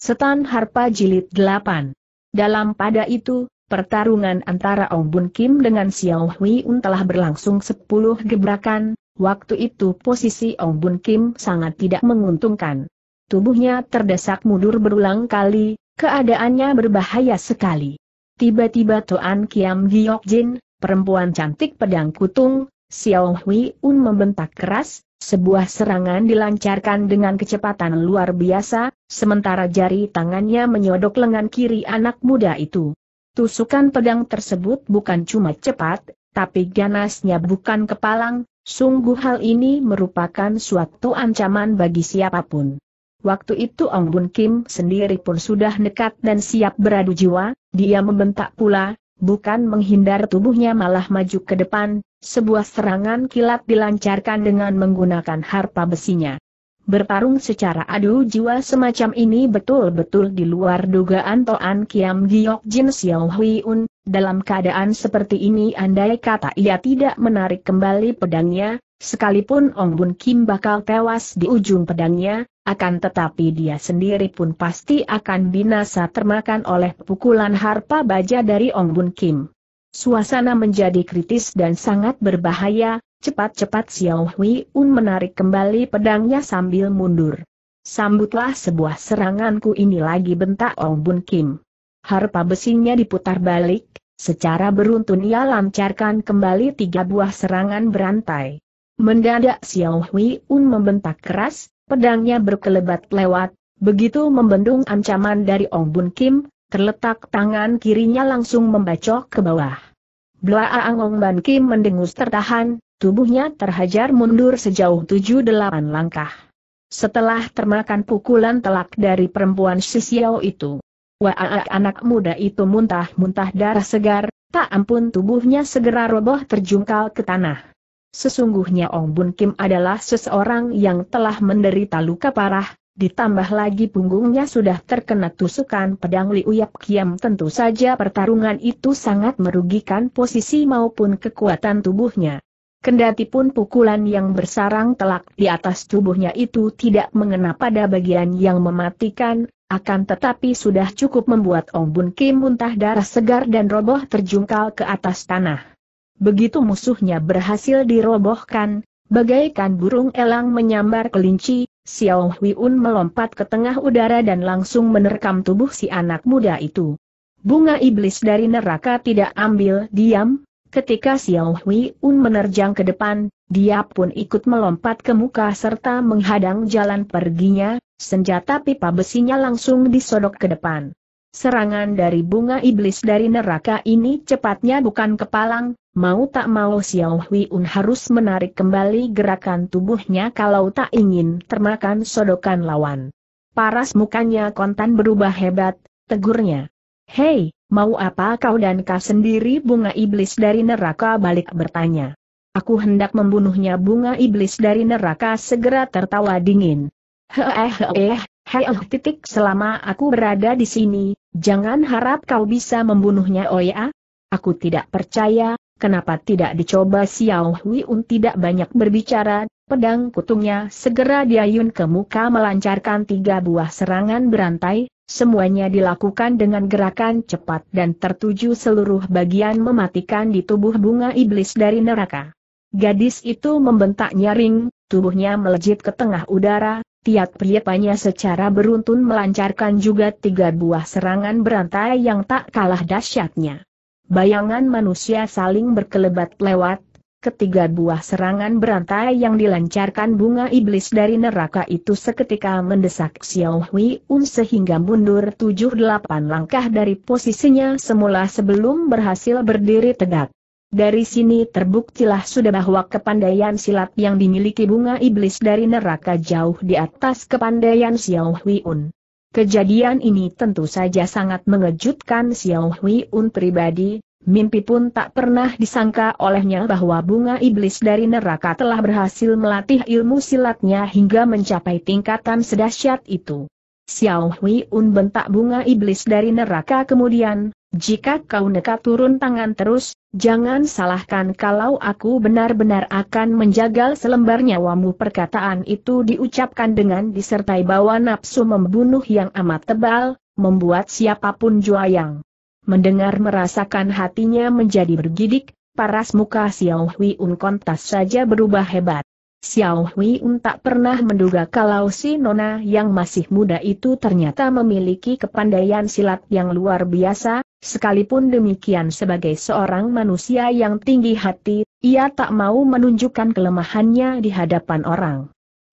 Setan Harpa Jilid 8. Dalam pada itu, pertarungan antara Ong Bun Kim dengan Xiao Hui Un telah berlangsung 10 gebrakan, waktu itu posisi Ong Bun Kim sangat tidak menguntungkan. Tubuhnya terdesak mundur berulang kali, keadaannya berbahaya sekali. Tiba-tiba Toan Kiam Giok Jin, perempuan cantik pedang kutung, Xiao Hui Un membentak keras, sebuah serangan dilancarkan dengan kecepatan luar biasa, sementara jari tangannya menyodok lengan kiri anak muda itu. Tusukan pedang tersebut bukan cuma cepat, tapi ganasnya bukan kepalang, sungguh hal ini merupakan suatu ancaman bagi siapapun. Waktu itu Ong Bun Kim sendiri pun sudah nekat dan siap beradu jiwa, dia membentak pula, bukan menghindar tubuhnya malah maju ke depan, sebuah serangan kilat dilancarkan dengan menggunakan harpa besinya. Bertarung secara adu jiwa semacam ini betul-betul di luar dugaan Toan Kiam Giok Jin Xiao Hui Un, dalam keadaan seperti ini andai kata ia tidak menarik kembali pedangnya, Sekalipun Ong Bun Kim bakal tewas di ujung pedangnya, akan tetapi dia sendiri pun pasti akan binasa termakan oleh pukulan harpa baja dari Ong Bun Kim. Suasana menjadi kritis dan sangat berbahaya, cepat-cepat Xiao Hui Un menarik kembali pedangnya sambil mundur. Sambutlah sebuah seranganku ini lagi bentak Ong Bun Kim. Harpa besinya diputar balik, secara beruntun ia lancarkan kembali tiga buah serangan berantai. Mendadak Xiao Hui Un membentak keras, pedangnya berkelebat lewat, begitu membendung ancaman dari Ong Bun Kim, terletak tangan kirinya langsung membacok ke bawah. Ang Ong Ban Kim mendengus tertahan, tubuhnya terhajar mundur sejauh tujuh delapan langkah. Setelah termakan pukulan telak dari perempuan si Xiao itu. waaak anak muda itu muntah-muntah darah segar, tak ampun tubuhnya segera roboh terjungkal ke tanah. Sesungguhnya Ong Bun Kim adalah seseorang yang telah menderita luka parah, ditambah lagi punggungnya sudah terkena tusukan pedang Liuyap Kiam. Tentu saja pertarungan itu sangat merugikan posisi maupun kekuatan tubuhnya. Kendati pun pukulan yang bersarang telak di atas tubuhnya itu tidak mengena pada bagian yang mematikan, akan tetapi sudah cukup membuat Ong Bun Kim muntah darah segar dan roboh terjungkal ke atas tanah. Begitu musuhnya berhasil dirobohkan, bagaikan burung elang menyambar kelinci, Xiao Hui Huiun melompat ke tengah udara dan langsung menerkam tubuh si anak muda itu. Bunga iblis dari neraka tidak ambil diam, ketika Xiao Hui Huiun menerjang ke depan, dia pun ikut melompat ke muka serta menghadang jalan perginya, senjata pipa besinya langsung disodok ke depan. Serangan dari bunga iblis dari neraka ini cepatnya bukan kepalang, Mau tak mau Xiao Hui Huiun harus menarik kembali gerakan tubuhnya kalau tak ingin termakan sodokan lawan. Paras mukanya kontan berubah hebat, tegurnya. Hei, mau apa kau dan kau sendiri bunga iblis dari neraka balik bertanya. Aku hendak membunuhnya bunga iblis dari neraka segera tertawa dingin. Heeh heeh, heeh titik selama aku berada di sini, jangan harap kau bisa membunuhnya oh ya. Aku tidak percaya, Kenapa tidak dicoba Xiao Un tidak banyak berbicara, pedang kutungnya segera diayun ke muka melancarkan tiga buah serangan berantai, semuanya dilakukan dengan gerakan cepat dan tertuju seluruh bagian mematikan di tubuh bunga iblis dari neraka. Gadis itu membentak nyaring, tubuhnya melejit ke tengah udara, tiat priapanya secara beruntun melancarkan juga tiga buah serangan berantai yang tak kalah dahsyatnya bayangan manusia saling berkelebat lewat, ketiga buah serangan berantai yang dilancarkan bunga iblis dari neraka itu seketika mendesak Xiao Hui Un sehingga mundur 7-8 langkah dari posisinya semula sebelum berhasil berdiri tegak. Dari sini terbuktilah sudah bahwa kepandaian silat yang dimiliki bunga iblis dari neraka jauh di atas kepandaian Xiao Hui Un. Kejadian ini tentu saja sangat mengejutkan Xiao Hui Un pribadi, mimpi pun tak pernah disangka olehnya bahwa bunga iblis dari neraka telah berhasil melatih ilmu silatnya hingga mencapai tingkatan sedahsyat itu. Xiao Hui Un bentak bunga iblis dari neraka kemudian, jika kau nekat turun tangan terus, jangan salahkan kalau aku benar-benar akan menjagal selembar nyawamu perkataan itu diucapkan dengan disertai bawa nafsu membunuh yang amat tebal, membuat siapapun yang Mendengar merasakan hatinya menjadi bergidik, paras muka Xiao Hui Unkontas saja berubah hebat. Xiao Hui tak pernah menduga kalau si Nona yang masih muda itu ternyata memiliki kepandaian silat yang luar biasa, sekalipun demikian sebagai seorang manusia yang tinggi hati, ia tak mau menunjukkan kelemahannya di hadapan orang.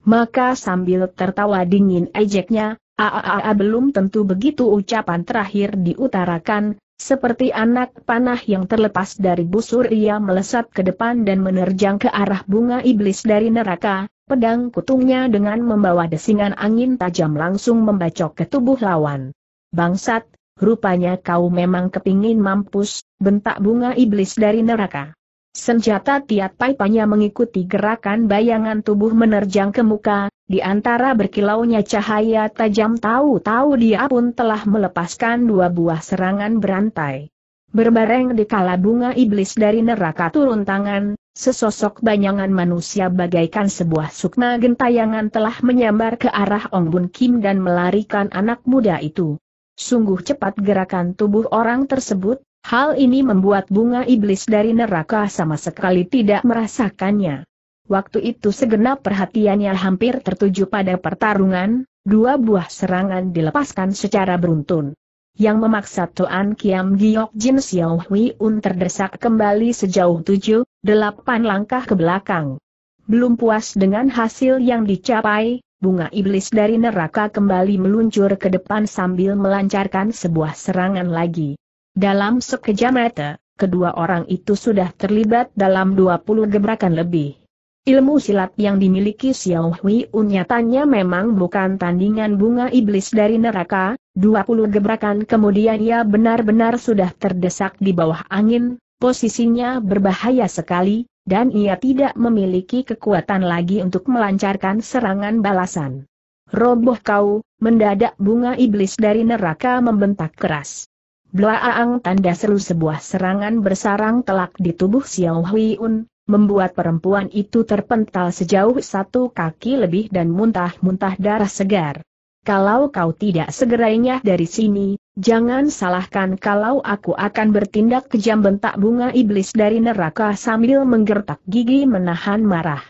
Maka sambil tertawa dingin ejeknya, Aa belum tentu begitu ucapan terakhir diutarakan, seperti anak panah yang terlepas dari busur ia melesat ke depan dan menerjang ke arah bunga iblis dari neraka, pedang kutungnya dengan membawa desingan angin tajam langsung membacok ke tubuh lawan. Bangsat, rupanya kau memang kepingin mampus, bentak bunga iblis dari neraka. Senjata tiap pipanya mengikuti gerakan bayangan tubuh menerjang ke muka, di antara berkilaunya cahaya tajam tahu-tahu dia pun telah melepaskan dua buah serangan berantai. Berbareng di kala bunga iblis dari neraka turun tangan, sesosok bayangan manusia bagaikan sebuah sukma gentayangan telah menyambar ke arah Ong Bun Kim dan melarikan anak muda itu. Sungguh cepat gerakan tubuh orang tersebut, hal ini membuat bunga iblis dari neraka sama sekali tidak merasakannya. Waktu itu segenap perhatiannya hampir tertuju pada pertarungan, dua buah serangan dilepaskan secara beruntun. Yang memaksa tuan Kiam Giok Jin Xiao Hui Un terdesak kembali sejauh tujuh, delapan langkah ke belakang. Belum puas dengan hasil yang dicapai, bunga iblis dari neraka kembali meluncur ke depan sambil melancarkan sebuah serangan lagi. Dalam sekejap mata, kedua orang itu sudah terlibat dalam 20 gebrakan lebih. Ilmu silat yang dimiliki Xiao Hui Un nyatanya memang bukan tandingan bunga iblis dari neraka, 20 gebrakan kemudian ia benar-benar sudah terdesak di bawah angin, posisinya berbahaya sekali, dan ia tidak memiliki kekuatan lagi untuk melancarkan serangan balasan. Roboh kau, mendadak bunga iblis dari neraka membentak keras. Blaang tanda seru sebuah serangan bersarang telak di tubuh Xiao Hui membuat perempuan itu terpental sejauh satu kaki lebih dan muntah-muntah darah segar. Kalau kau tidak segerainya dari sini, jangan salahkan kalau aku akan bertindak kejam bentak bunga iblis dari neraka sambil menggertak gigi menahan marah.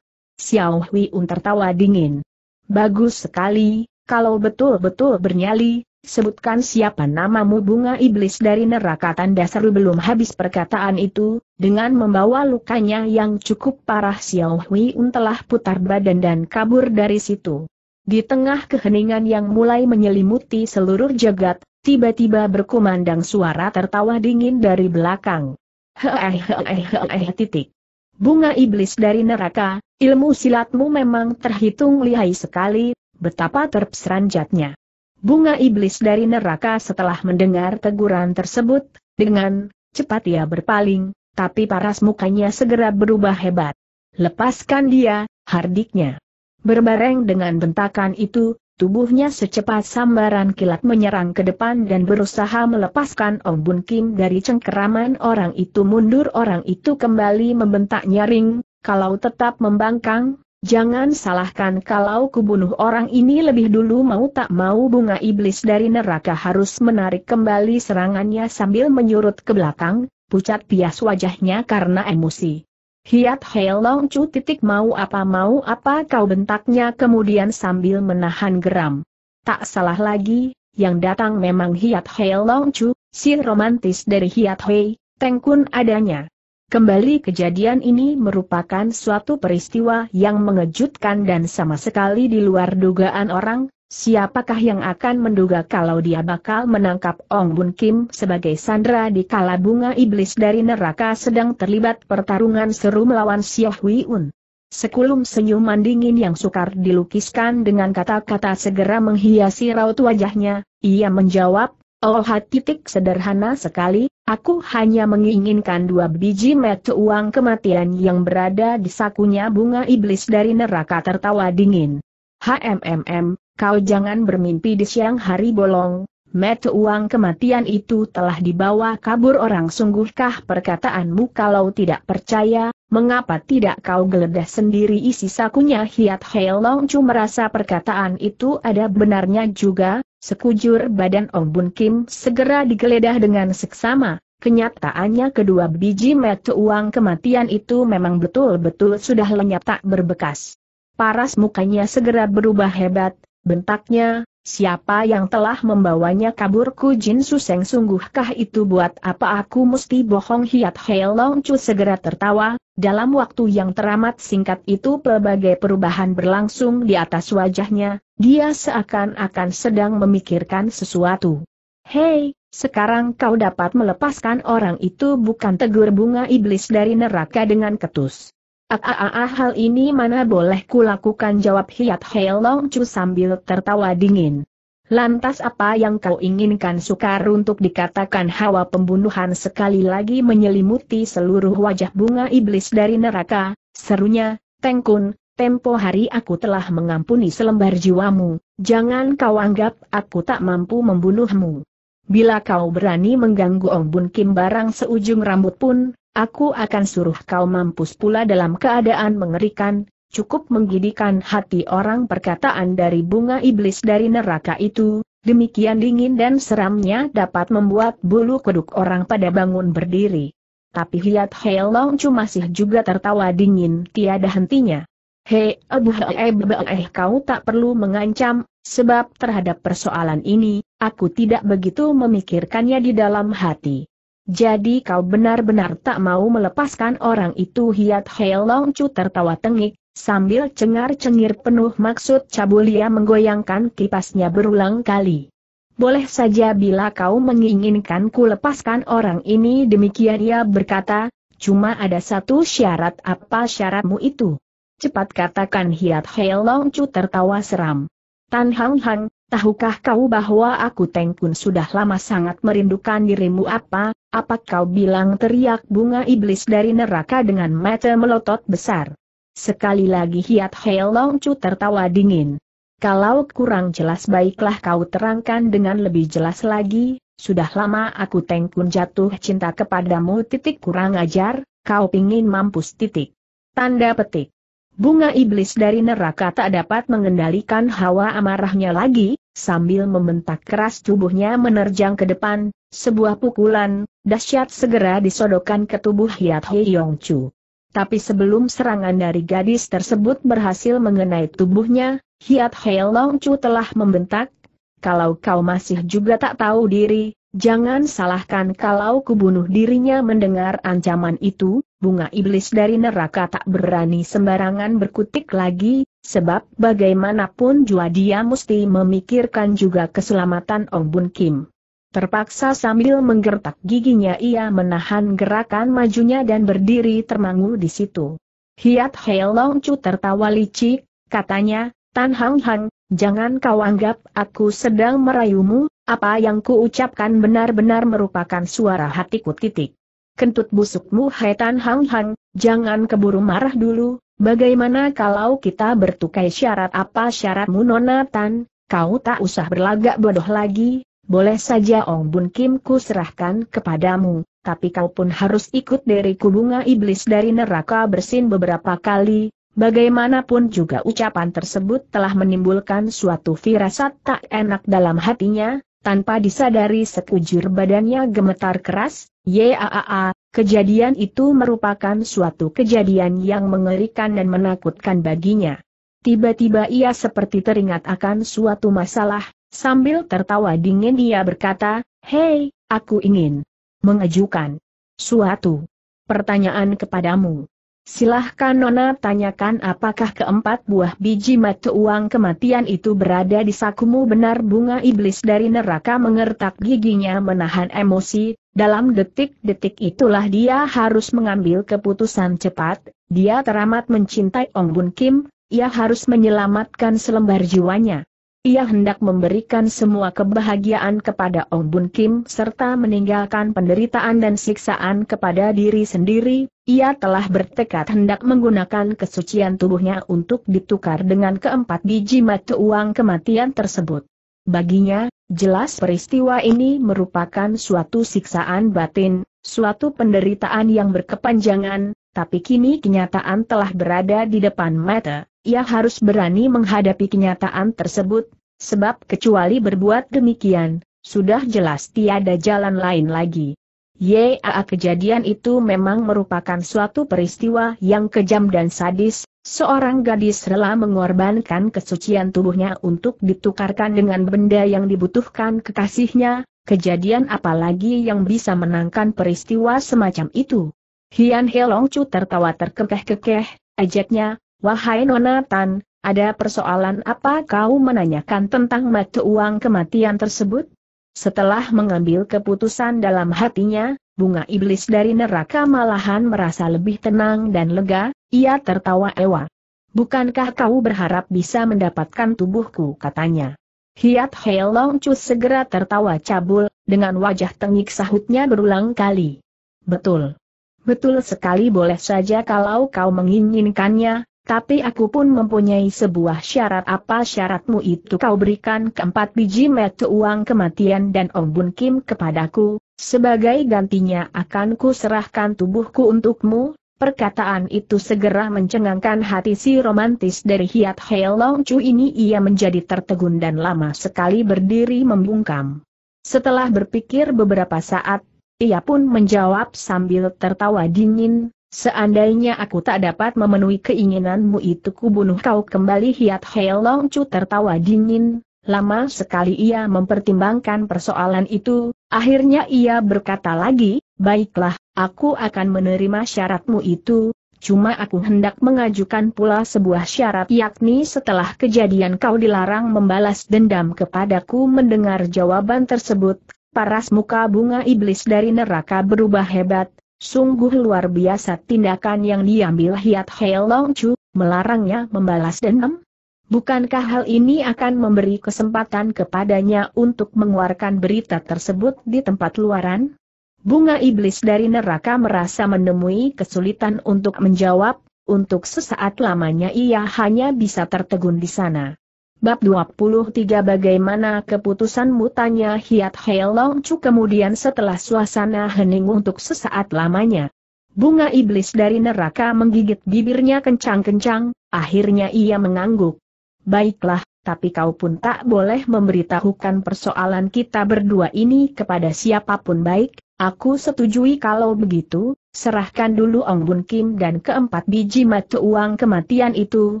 Xiao Hui Un tertawa dingin. Bagus sekali, kalau betul-betul bernyali, sebutkan siapa namamu bunga iblis dari neraka tanda seru belum habis perkataan itu, dengan membawa lukanya yang cukup parah Xiao Hui Un telah putar badan dan kabur dari situ. Di tengah keheningan yang mulai menyelimuti seluruh jagat, tiba-tiba berkumandang suara tertawa dingin dari belakang. Heeh eh, eh, titik. Bunga iblis dari neraka, ilmu silatmu memang terhitung lihai sekali, betapa terpseranjatnya. Bunga iblis dari neraka setelah mendengar teguran tersebut, dengan cepat ia berpaling, tapi paras mukanya segera berubah hebat. Lepaskan dia, hardiknya. Berbareng dengan bentakan itu, tubuhnya secepat sambaran kilat menyerang ke depan dan berusaha melepaskan om Bun Kim dari cengkeraman orang itu mundur orang itu kembali membentak nyaring, kalau tetap membangkang, Jangan salahkan kalau kubunuh orang ini lebih dulu mau tak mau bunga iblis dari neraka harus menarik kembali serangannya sambil menyurut ke belakang, pucat pias wajahnya karena emosi. Hiat Helong Chu titik mau apa mau apa kau bentaknya kemudian sambil menahan geram. Tak salah lagi, yang datang memang Hiat Helong Chu, si romantis dari Hiat Hei, Tengkun adanya. Kembali kejadian ini merupakan suatu peristiwa yang mengejutkan dan sama sekali di luar dugaan orang, siapakah yang akan menduga kalau dia bakal menangkap Ong Bun Kim sebagai Sandra di kala bunga iblis dari neraka sedang terlibat pertarungan seru melawan Xiao Hui Un. Sekulum senyuman dingin yang sukar dilukiskan dengan kata-kata segera menghiasi raut wajahnya, ia menjawab, Oh titik sederhana sekali, aku hanya menginginkan dua biji mata uang kematian yang berada di sakunya bunga iblis dari neraka tertawa dingin. HMMM, kau jangan bermimpi di siang hari bolong, mata uang kematian itu telah dibawa kabur orang sungguhkah perkataanmu kalau tidak percaya, mengapa tidak kau geledah sendiri isi sakunya Hiat Heilong merasa perkataan itu ada benarnya juga, Sekujur badan Ong Bun Kim segera digeledah dengan seksama, kenyataannya kedua biji mata uang kematian itu memang betul-betul sudah lenyap tak berbekas. Paras mukanya segera berubah hebat, bentaknya, siapa yang telah membawanya kabur ku Jin Suseng sungguhkah itu buat apa aku mesti bohong hiat Long Chu segera tertawa, dalam waktu yang teramat singkat itu pelbagai perubahan berlangsung di atas wajahnya, dia seakan-akan sedang memikirkan sesuatu. Hei, sekarang kau dapat melepaskan orang itu bukan tegur bunga iblis dari neraka dengan ketus. Ah, ah, ah, ah hal ini mana boleh kulakukan jawab Hiat Heilong Chu sambil tertawa dingin. Lantas apa yang kau inginkan sukar untuk dikatakan hawa pembunuhan sekali lagi menyelimuti seluruh wajah bunga iblis dari neraka, serunya, Tengkun, tempo hari aku telah mengampuni selembar jiwamu, jangan kau anggap aku tak mampu membunuhmu. Bila kau berani mengganggu Ong Bun Kim barang seujung rambut pun, aku akan suruh kau mampus pula dalam keadaan mengerikan, cukup menggidikan hati orang perkataan dari bunga iblis dari neraka itu, demikian dingin dan seramnya dapat membuat bulu kuduk orang pada bangun berdiri. Tapi Hiat Heilong cuma masih juga tertawa dingin tiada hentinya. Hei, Abu hei eh kau tak perlu mengancam, sebab terhadap persoalan ini, aku tidak begitu memikirkannya di dalam hati. Jadi kau benar-benar tak mau melepaskan orang itu hiat Hei Longcu tertawa tengik, sambil cengar-cengir penuh maksud cabulia menggoyangkan kipasnya berulang kali. Boleh saja bila kau menginginkan ku lepaskan orang ini demikian ia berkata, cuma ada satu syarat apa syaratmu itu? Cepat katakan Hiat Hei Long Chu tertawa seram. Tan Hang Hang, tahukah kau bahwa aku Teng Kun sudah lama sangat merindukan dirimu apa, apa kau bilang teriak bunga iblis dari neraka dengan mata melotot besar. Sekali lagi Hiat Hei Long Chu tertawa dingin. Kalau kurang jelas baiklah kau terangkan dengan lebih jelas lagi, sudah lama aku Teng Kun jatuh cinta kepadamu titik kurang ajar, kau pingin mampus titik. Tanda petik. Bunga iblis dari neraka tak dapat mengendalikan hawa amarahnya lagi, sambil membentak keras tubuhnya menerjang ke depan, sebuah pukulan, dahsyat segera disodokan ke tubuh Hiat Hei Yong Chu. Tapi sebelum serangan dari gadis tersebut berhasil mengenai tubuhnya, Hiat Hei Long Chu telah membentak, kalau kau masih juga tak tahu diri, Jangan salahkan kalau kubunuh dirinya mendengar ancaman itu, bunga iblis dari neraka tak berani sembarangan berkutik lagi, sebab bagaimanapun jua dia mesti memikirkan juga keselamatan Ong Bun Kim. Terpaksa sambil menggertak giginya ia menahan gerakan majunya dan berdiri termangu di situ. Hiat Long Chu tertawa licik, katanya, Tan Hang Hang, jangan kau anggap aku sedang merayumu, apa yang kuucapkan benar-benar merupakan suara hatiku titik. Kentut busukmu Tan Hang Hang, jangan keburu marah dulu, bagaimana kalau kita bertukai syarat apa syaratmu Nona Tan, kau tak usah berlagak bodoh lagi, boleh saja Ong Bun Kim ku serahkan kepadamu, tapi kau pun harus ikut dari kubungan iblis dari neraka bersin beberapa kali, Bagaimanapun juga ucapan tersebut telah menimbulkan suatu firasat tak enak dalam hatinya, tanpa disadari sekujur badannya gemetar keras, Yaaa, kejadian itu merupakan suatu kejadian yang mengerikan dan menakutkan baginya. Tiba-tiba ia seperti teringat akan suatu masalah, sambil tertawa dingin ia berkata, Hei, aku ingin mengajukan suatu pertanyaan kepadamu. Silahkan Nona tanyakan apakah keempat buah biji mata uang kematian itu berada di sakumu benar bunga iblis dari neraka mengertak giginya menahan emosi, dalam detik-detik itulah dia harus mengambil keputusan cepat, dia teramat mencintai Ong Bun Kim, ia harus menyelamatkan selembar jiwanya. Ia hendak memberikan semua kebahagiaan kepada Ong Bun Kim serta meninggalkan penderitaan dan siksaan kepada diri sendiri, ia telah bertekad hendak menggunakan kesucian tubuhnya untuk ditukar dengan keempat biji mata uang kematian tersebut. Baginya, jelas peristiwa ini merupakan suatu siksaan batin, suatu penderitaan yang berkepanjangan, tapi kini kenyataan telah berada di depan mata ia harus berani menghadapi kenyataan tersebut, sebab kecuali berbuat demikian, sudah jelas tiada jalan lain lagi. YAA kejadian itu memang merupakan suatu peristiwa yang kejam dan sadis, seorang gadis rela mengorbankan kesucian tubuhnya untuk ditukarkan dengan benda yang dibutuhkan kekasihnya, kejadian apalagi yang bisa menangkan peristiwa semacam itu. Hian Helong tertawa terkekeh-kekeh, ajaknya, Wahai Nona Tan, ada persoalan apa kau menanyakan tentang mata uang kematian tersebut? Setelah mengambil keputusan dalam hatinya, bunga iblis dari neraka malahan merasa lebih tenang dan lega, ia tertawa ewa. Bukankah kau berharap bisa mendapatkan tubuhku katanya. Hiat Heilong Chu segera tertawa cabul, dengan wajah tengik sahutnya berulang kali. Betul. Betul sekali boleh saja kalau kau menginginkannya, tapi aku pun mempunyai sebuah syarat apa syaratmu itu kau berikan keempat biji metu uang kematian dan om Bun Kim kepadaku, sebagai gantinya akan ku serahkan tubuhku untukmu, perkataan itu segera mencengangkan hati si romantis dari Hiat Long Chu ini ia menjadi tertegun dan lama sekali berdiri membungkam. Setelah berpikir beberapa saat, ia pun menjawab sambil tertawa dingin, Seandainya aku tak dapat memenuhi keinginanmu itu kubunuh kau kembali Hiat Long Chu tertawa dingin, lama sekali ia mempertimbangkan persoalan itu, akhirnya ia berkata lagi, baiklah, aku akan menerima syaratmu itu, cuma aku hendak mengajukan pula sebuah syarat yakni setelah kejadian kau dilarang membalas dendam kepadaku mendengar jawaban tersebut, paras muka bunga iblis dari neraka berubah hebat, Sungguh luar biasa tindakan yang diambil Hiat Long Chu, melarangnya membalas dendam? Bukankah hal ini akan memberi kesempatan kepadanya untuk mengeluarkan berita tersebut di tempat luaran? Bunga iblis dari neraka merasa menemui kesulitan untuk menjawab, untuk sesaat lamanya ia hanya bisa tertegun di sana. Bab 23 Bagaimana keputusanmu tanya Hiat Heilong Chu kemudian setelah suasana hening untuk sesaat lamanya. Bunga iblis dari neraka menggigit bibirnya kencang-kencang, akhirnya ia mengangguk. Baiklah, tapi kau pun tak boleh memberitahukan persoalan kita berdua ini kepada siapapun baik, aku setujui kalau begitu, serahkan dulu Ong Bun Kim dan keempat biji mata uang kematian itu,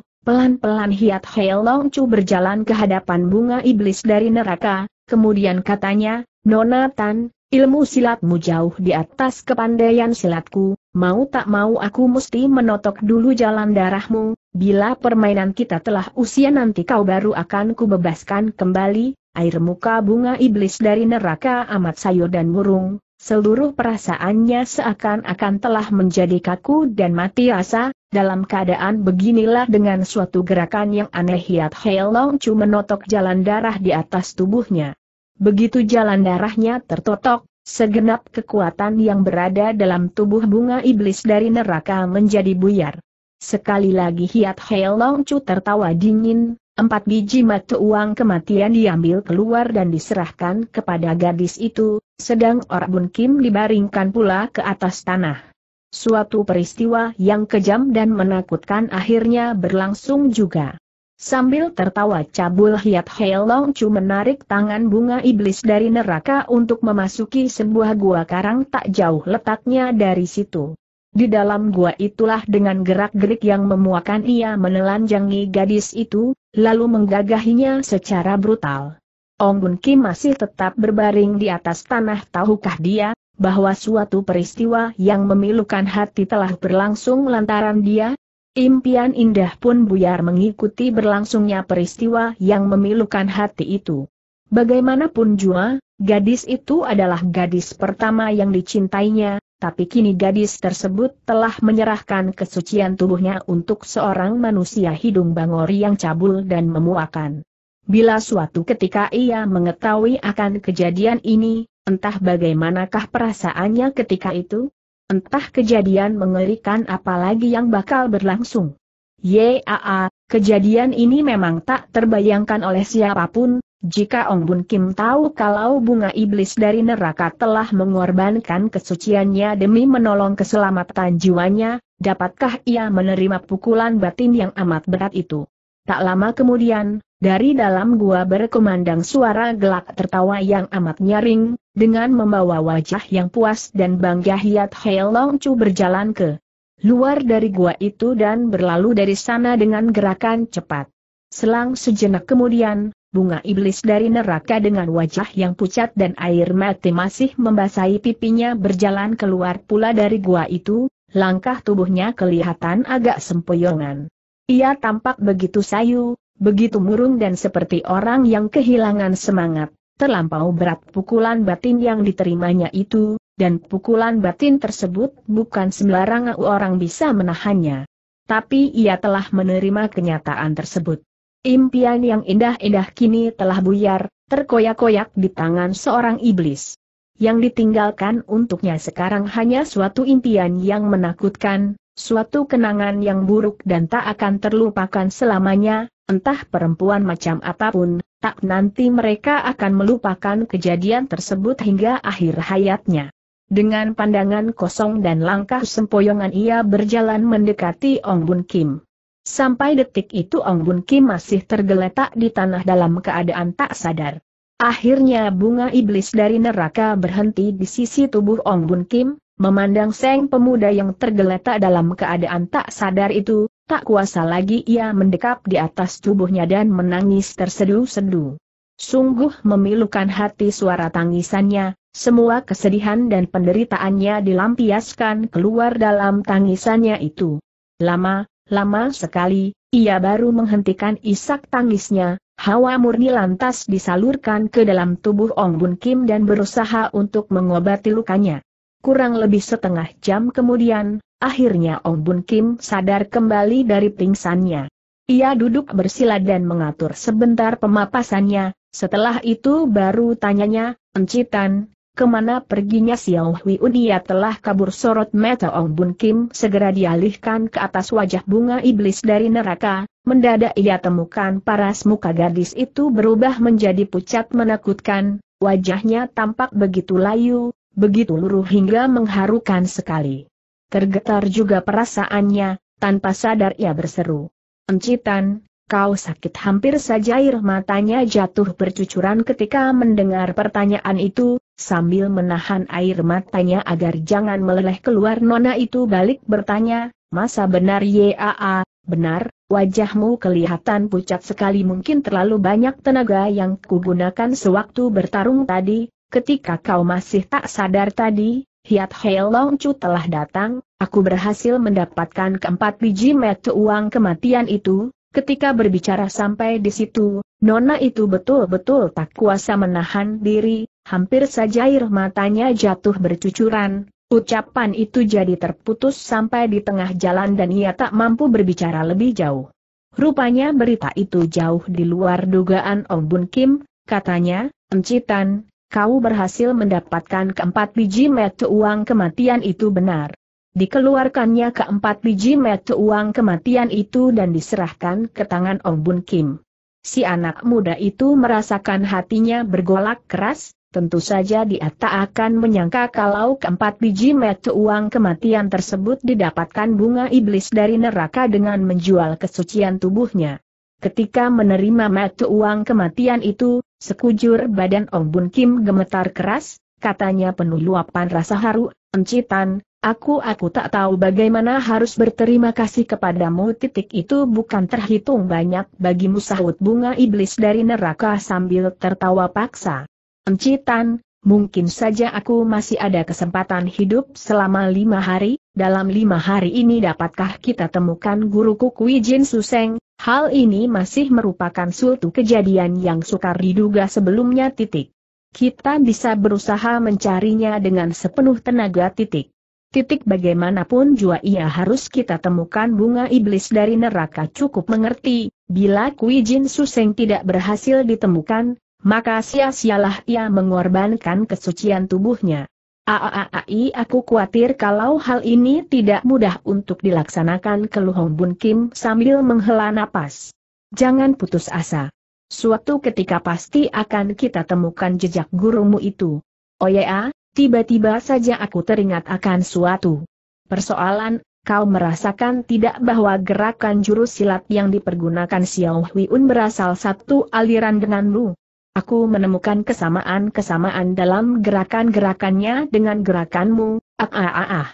Pelan-pelan Hiat Hei Long Chu berjalan ke hadapan bunga iblis dari neraka, kemudian katanya, Nona Tan, ilmu silatmu jauh di atas kepandaian silatku, mau tak mau aku mesti menotok dulu jalan darahmu, bila permainan kita telah usia nanti kau baru akan kubebaskan kembali, air muka bunga iblis dari neraka amat sayur dan murung, seluruh perasaannya seakan-akan telah menjadi kaku dan mati rasa. Dalam keadaan beginilah dengan suatu gerakan yang aneh Hiat Hailong Long Chu menotok jalan darah di atas tubuhnya. Begitu jalan darahnya tertotok, segenap kekuatan yang berada dalam tubuh bunga iblis dari neraka menjadi buyar. Sekali lagi Hiat Hailong Long Chu tertawa dingin, empat biji mata uang kematian diambil keluar dan diserahkan kepada gadis itu, sedang Orbun Kim dibaringkan pula ke atas tanah. Suatu peristiwa yang kejam dan menakutkan akhirnya berlangsung juga. Sambil tertawa cabul Hiat Heilong Chu menarik tangan bunga iblis dari neraka untuk memasuki sebuah gua karang tak jauh letaknya dari situ. Di dalam gua itulah dengan gerak-gerik yang memuakan ia menelanjangi gadis itu, lalu menggagahinya secara brutal. Ong Bun Kim masih tetap berbaring di atas tanah tahukah dia, bahwa suatu peristiwa yang memilukan hati telah berlangsung lantaran dia, impian indah pun buyar mengikuti berlangsungnya peristiwa yang memilukan hati itu. Bagaimanapun juga, gadis itu adalah gadis pertama yang dicintainya, tapi kini gadis tersebut telah menyerahkan kesucian tubuhnya untuk seorang manusia hidung bangor yang cabul dan memuakan. Bila suatu ketika ia mengetahui akan kejadian ini, Entah bagaimanakah perasaannya ketika itu? Entah kejadian mengerikan apa lagi yang bakal berlangsung. Yaa, kejadian ini memang tak terbayangkan oleh siapapun, jika Ong Bun Kim tahu kalau bunga iblis dari neraka telah mengorbankan kesuciannya demi menolong keselamatan jiwanya, dapatkah ia menerima pukulan batin yang amat berat itu? Tak lama kemudian, dari dalam gua berkumandang suara gelak tertawa yang amat nyaring, dengan membawa wajah yang puas dan bangga Hiat Long Chu berjalan ke luar dari gua itu dan berlalu dari sana dengan gerakan cepat. Selang sejenak kemudian, bunga iblis dari neraka dengan wajah yang pucat dan air mati masih membasahi pipinya berjalan keluar pula dari gua itu, langkah tubuhnya kelihatan agak sempoyongan. Ia tampak begitu sayu, begitu murung dan seperti orang yang kehilangan semangat terlampau berat pukulan batin yang diterimanya itu, dan pukulan batin tersebut bukan sembarang orang bisa menahannya. Tapi ia telah menerima kenyataan tersebut. Impian yang indah-indah kini telah buyar, terkoyak-koyak di tangan seorang iblis. Yang ditinggalkan untuknya sekarang hanya suatu impian yang menakutkan, suatu kenangan yang buruk dan tak akan terlupakan selamanya, entah perempuan macam apapun, tak nanti mereka akan melupakan kejadian tersebut hingga akhir hayatnya. Dengan pandangan kosong dan langkah sempoyongan ia berjalan mendekati Ong Bun Kim. Sampai detik itu Ong Bun Kim masih tergeletak di tanah dalam keadaan tak sadar. Akhirnya bunga iblis dari neraka berhenti di sisi tubuh Ong Bun Kim, Memandang Seng pemuda yang tergeletak dalam keadaan tak sadar itu, tak kuasa lagi ia mendekap di atas tubuhnya dan menangis tersedu-sedu. Sungguh memilukan hati suara tangisannya, semua kesedihan dan penderitaannya dilampiaskan keluar dalam tangisannya itu. Lama, lama sekali, ia baru menghentikan isak tangisnya, hawa murni lantas disalurkan ke dalam tubuh Ong Bun Kim dan berusaha untuk mengobati lukanya. Kurang lebih setengah jam kemudian, akhirnya Ong Bun Kim sadar kembali dari pingsannya. Ia duduk bersila dan mengatur sebentar pemapasannya, setelah itu baru tanyanya, Encitan, kemana perginya Xiao Hui Udia telah kabur sorot mata Ong Bun Kim segera dialihkan ke atas wajah bunga iblis dari neraka, mendadak ia temukan paras muka gadis itu berubah menjadi pucat menakutkan, wajahnya tampak begitu layu, begitu luruh hingga mengharukan sekali. Tergetar juga perasaannya, tanpa sadar ia berseru. Encitan, kau sakit hampir saja air matanya jatuh bercucuran ketika mendengar pertanyaan itu, sambil menahan air matanya agar jangan meleleh keluar nona itu balik bertanya, masa benar YAA, benar, wajahmu kelihatan pucat sekali mungkin terlalu banyak tenaga yang kugunakan sewaktu bertarung tadi, ketika kau masih tak sadar tadi, Hiat Hei Long Chu telah datang, aku berhasil mendapatkan keempat biji metu uang kematian itu, ketika berbicara sampai di situ, Nona itu betul-betul tak kuasa menahan diri, hampir saja air matanya jatuh bercucuran, ucapan itu jadi terputus sampai di tengah jalan dan ia tak mampu berbicara lebih jauh. Rupanya berita itu jauh di luar dugaan Ong Bun Kim, katanya, Encitan, kau berhasil mendapatkan keempat biji mata uang kematian itu benar. Dikeluarkannya keempat biji mata uang kematian itu dan diserahkan ke tangan Ong Bun Kim. Si anak muda itu merasakan hatinya bergolak keras, tentu saja dia tak akan menyangka kalau keempat biji mata uang kematian tersebut didapatkan bunga iblis dari neraka dengan menjual kesucian tubuhnya. Ketika menerima mata uang kematian itu, Sekujur badan Ong Bun Kim gemetar keras, katanya penuh luapan rasa haru, encitan, aku aku tak tahu bagaimana harus berterima kasih kepadamu titik itu bukan terhitung banyak bagimu sahut bunga iblis dari neraka sambil tertawa paksa. Encitan, mungkin saja aku masih ada kesempatan hidup selama lima hari, dalam lima hari ini dapatkah kita temukan guruku Kukui Jin Suseng, hal ini masih merupakan suatu kejadian yang sukar diduga sebelumnya titik. Kita bisa berusaha mencarinya dengan sepenuh tenaga titik. Titik bagaimanapun jua ia harus kita temukan bunga iblis dari neraka cukup mengerti, bila Kui Jin Suseng tidak berhasil ditemukan, maka sia-sialah ia mengorbankan kesucian tubuhnya. Aaai aku khawatir kalau hal ini tidak mudah untuk dilaksanakan keluhong Bun Kim sambil menghela napas. Jangan putus asa. Suatu ketika pasti akan kita temukan jejak gurumu itu. Oh ya, tiba-tiba saja aku teringat akan suatu persoalan, kau merasakan tidak bahwa gerakan jurus silat yang dipergunakan Xiao Hui Un berasal satu aliran dengan denganmu? Aku menemukan kesamaan-kesamaan dalam gerakan-gerakannya dengan gerakanmu, ah ah ah ah.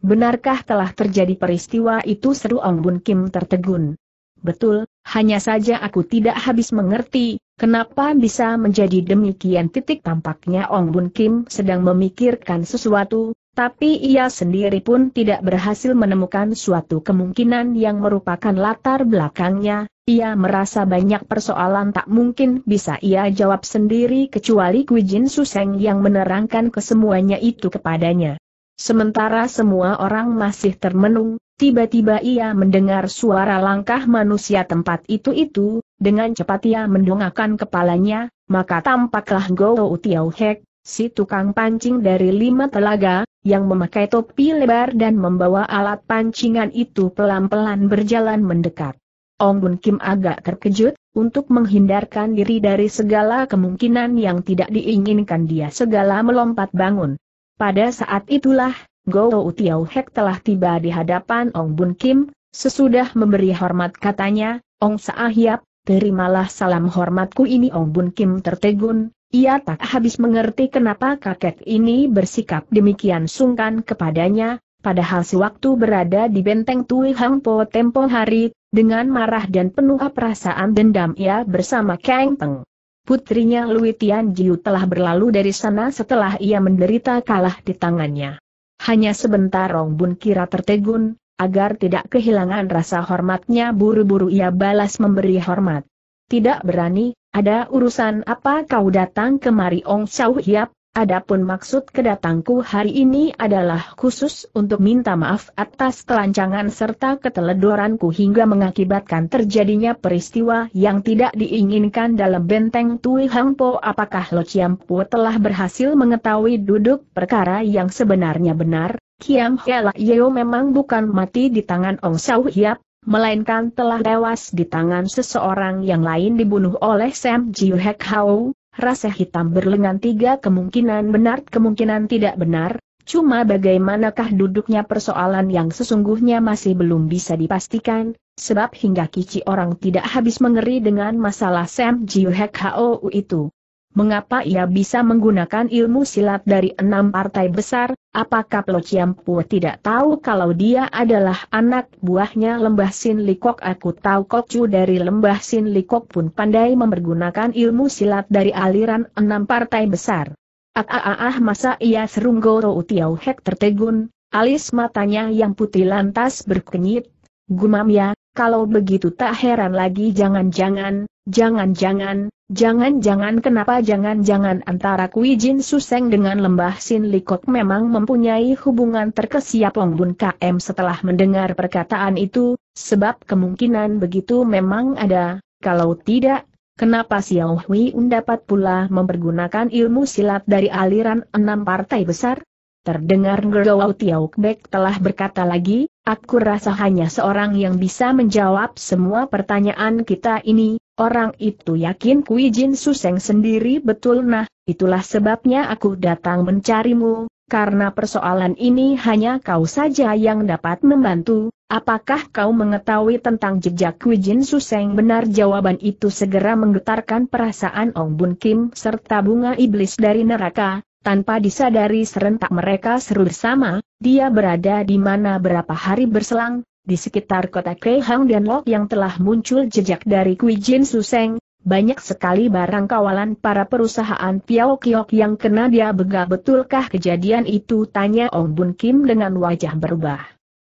Benarkah telah terjadi peristiwa itu seru Ong Bun Kim tertegun? Betul, hanya saja aku tidak habis mengerti, kenapa bisa menjadi demikian titik tampaknya Ong Bun Kim sedang memikirkan sesuatu, tapi ia sendiri pun tidak berhasil menemukan suatu kemungkinan yang merupakan latar belakangnya, ia merasa banyak persoalan tak mungkin bisa ia jawab sendiri kecuali Kuijin Suseng yang menerangkan kesemuanya itu kepadanya. Sementara semua orang masih termenung, tiba-tiba ia mendengar suara langkah manusia tempat itu-itu, dengan cepat ia mendongakkan kepalanya, maka tampaklah Gou Utiau Hek, si tukang pancing dari lima telaga, yang memakai topi lebar dan membawa alat pancingan itu pelan-pelan berjalan mendekat. Ong Bun Kim agak terkejut, untuk menghindarkan diri dari segala kemungkinan yang tidak diinginkan dia segala melompat bangun. Pada saat itulah, Go Tiau Hek telah tiba di hadapan Ong Bun Kim, sesudah memberi hormat katanya, Ong Saahyap, terimalah salam hormatku ini Ong Bun Kim tertegun, ia tak habis mengerti kenapa kakek ini bersikap demikian sungkan kepadanya, Padahal sewaktu berada di benteng Tui Hang Po tempo hari, dengan marah dan penuh perasaan dendam ia bersama Kang Peng. Putrinya Lui Tian Jiu telah berlalu dari sana setelah ia menderita kalah di tangannya. Hanya sebentar Rong Bun kira tertegun, agar tidak kehilangan rasa hormatnya buru-buru ia balas memberi hormat. Tidak berani, ada urusan apa kau datang kemari Ong Chau Hiap, Adapun maksud kedatangku hari ini adalah khusus untuk minta maaf atas kelancangan serta keteledoranku hingga mengakibatkan terjadinya peristiwa yang tidak diinginkan dalam benteng Tui Hang Po. Apakah Lo Chiam Po telah berhasil mengetahui duduk perkara yang sebenarnya benar? Kiam Hela Yeo memang bukan mati di tangan Ong Sau Hiap, melainkan telah tewas di tangan seseorang yang lain dibunuh oleh Sam Jiu Hek Hau, rasa hitam berlengan tiga kemungkinan benar kemungkinan tidak benar, cuma bagaimanakah duduknya persoalan yang sesungguhnya masih belum bisa dipastikan, sebab hingga kici orang tidak habis mengeri dengan masalah Sam Jiu Hek Hou itu. Mengapa ia bisa menggunakan ilmu silat dari enam partai besar, Apakah Lo Ciampu tidak tahu kalau dia adalah anak buahnya Lembah Sin Likok? Aku tahu kok cu dari Lembah Sin Likok pun pandai mempergunakan ilmu silat dari aliran enam partai besar. Ah ah ah, ah masa ia serunggoro utiau hek tertegun, alis matanya yang putih lantas berkenyit. Gumam ya, kalau begitu tak heran lagi jangan-jangan, jangan-jangan, Jangan-jangan kenapa jangan-jangan antara Kui Jin Suseng dengan lembah Sin Likok memang mempunyai hubungan terkesiap Long Bun KM setelah mendengar perkataan itu, sebab kemungkinan begitu memang ada, kalau tidak, kenapa Xiao Hui Un dapat pula mempergunakan ilmu silat dari aliran enam partai besar? Terdengar Ngerowau Tiauk Bek telah berkata lagi, aku rasa hanya seorang yang bisa menjawab semua pertanyaan kita ini, Orang itu yakin Kui Jin Suseng sendiri betul nah, itulah sebabnya aku datang mencarimu, karena persoalan ini hanya kau saja yang dapat membantu, apakah kau mengetahui tentang jejak Kui Jin Suseng benar jawaban itu segera menggetarkan perasaan Ong Bun Kim serta bunga iblis dari neraka, tanpa disadari serentak mereka seru sama. dia berada di mana berapa hari berselang, di sekitar kota Kehang dan Lok yang telah muncul jejak dari Kui Jin Suseng, banyak sekali barang kawalan para perusahaan Piao Kiok yang kena dia begal betulkah kejadian itu tanya Ong Bun Kim dengan wajah berubah.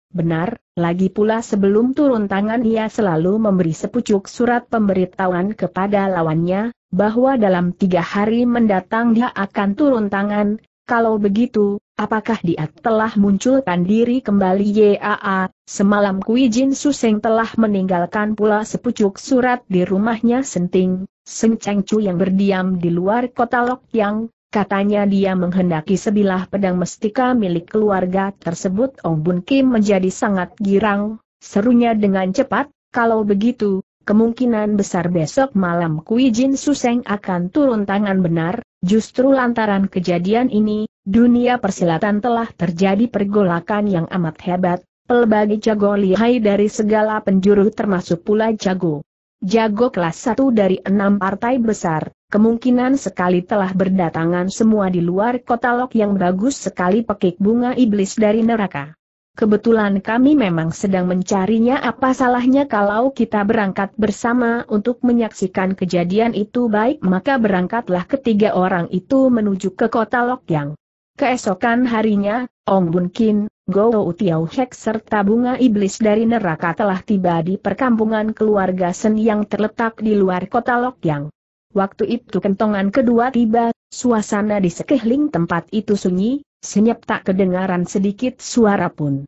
Benar, lagi pula sebelum turun tangan ia selalu memberi sepucuk surat pemberitahuan kepada lawannya, bahwa dalam tiga hari mendatang dia akan turun tangan, kalau begitu, Apakah dia telah munculkan diri kembali YAA, semalam Kui Jin Suseng telah meninggalkan pula sepucuk surat di rumahnya Senting, Seng Cheng Chu yang berdiam di luar kota Lok Yang, katanya dia menghendaki sebilah pedang mestika milik keluarga tersebut Ong Bun Kim menjadi sangat girang, serunya dengan cepat, kalau begitu, kemungkinan besar besok malam Kui Jin Suseng akan turun tangan benar, Justru lantaran kejadian ini, dunia persilatan telah terjadi pergolakan yang amat hebat, pelbagai jago lihai dari segala penjuru termasuk pula jago. Jago kelas satu dari enam partai besar, kemungkinan sekali telah berdatangan semua di luar kota Lok yang bagus sekali pekik bunga iblis dari neraka. Kebetulan kami memang sedang mencarinya apa salahnya kalau kita berangkat bersama untuk menyaksikan kejadian itu baik maka berangkatlah ketiga orang itu menuju ke kota Lokyang. Keesokan harinya, Ong Bun Kin, Go Tiao Hek serta bunga iblis dari neraka telah tiba di perkampungan keluarga Sen yang terletak di luar kota Lokyang. Waktu itu kentongan kedua tiba, suasana di sekeliling tempat itu sunyi, senyap tak kedengaran sedikit suara pun.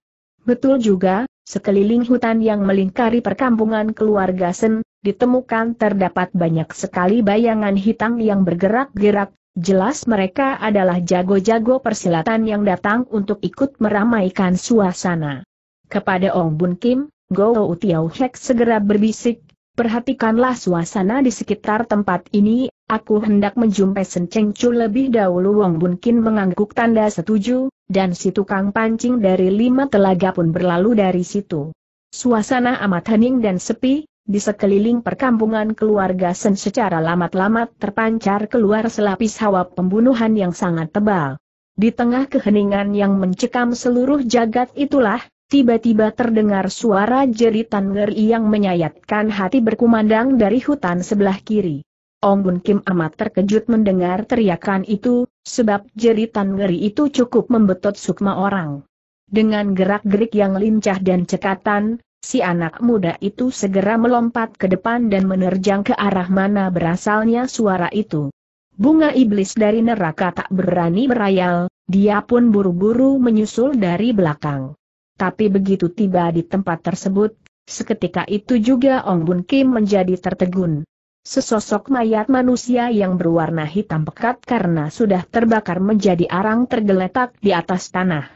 Betul juga, sekeliling hutan yang melingkari perkampungan keluarga Sen, ditemukan terdapat banyak sekali bayangan hitam yang bergerak-gerak, jelas mereka adalah jago-jago persilatan yang datang untuk ikut meramaikan suasana. Kepada Ong Bun Kim, Go Tiau Hek segera berbisik, Perhatikanlah suasana di sekitar tempat ini, aku hendak menjumpai Sen Cheng Chu lebih dahulu Wong Bun Kin mengangguk tanda setuju, dan si tukang pancing dari lima telaga pun berlalu dari situ. Suasana amat hening dan sepi, di sekeliling perkampungan keluarga Sen secara lamat-lamat terpancar keluar selapis hawa pembunuhan yang sangat tebal. Di tengah keheningan yang mencekam seluruh jagat itulah, tiba-tiba terdengar suara jeritan ngeri yang menyayatkan hati berkumandang dari hutan sebelah kiri. Ong Bun Kim amat terkejut mendengar teriakan itu, sebab jeritan ngeri itu cukup membetot sukma orang. Dengan gerak-gerik yang lincah dan cekatan, si anak muda itu segera melompat ke depan dan menerjang ke arah mana berasalnya suara itu. Bunga iblis dari neraka tak berani berayal, dia pun buru-buru menyusul dari belakang. Tapi begitu tiba di tempat tersebut, seketika itu juga Ong Bun Kim menjadi tertegun. Sesosok mayat manusia yang berwarna hitam pekat karena sudah terbakar menjadi arang tergeletak di atas tanah.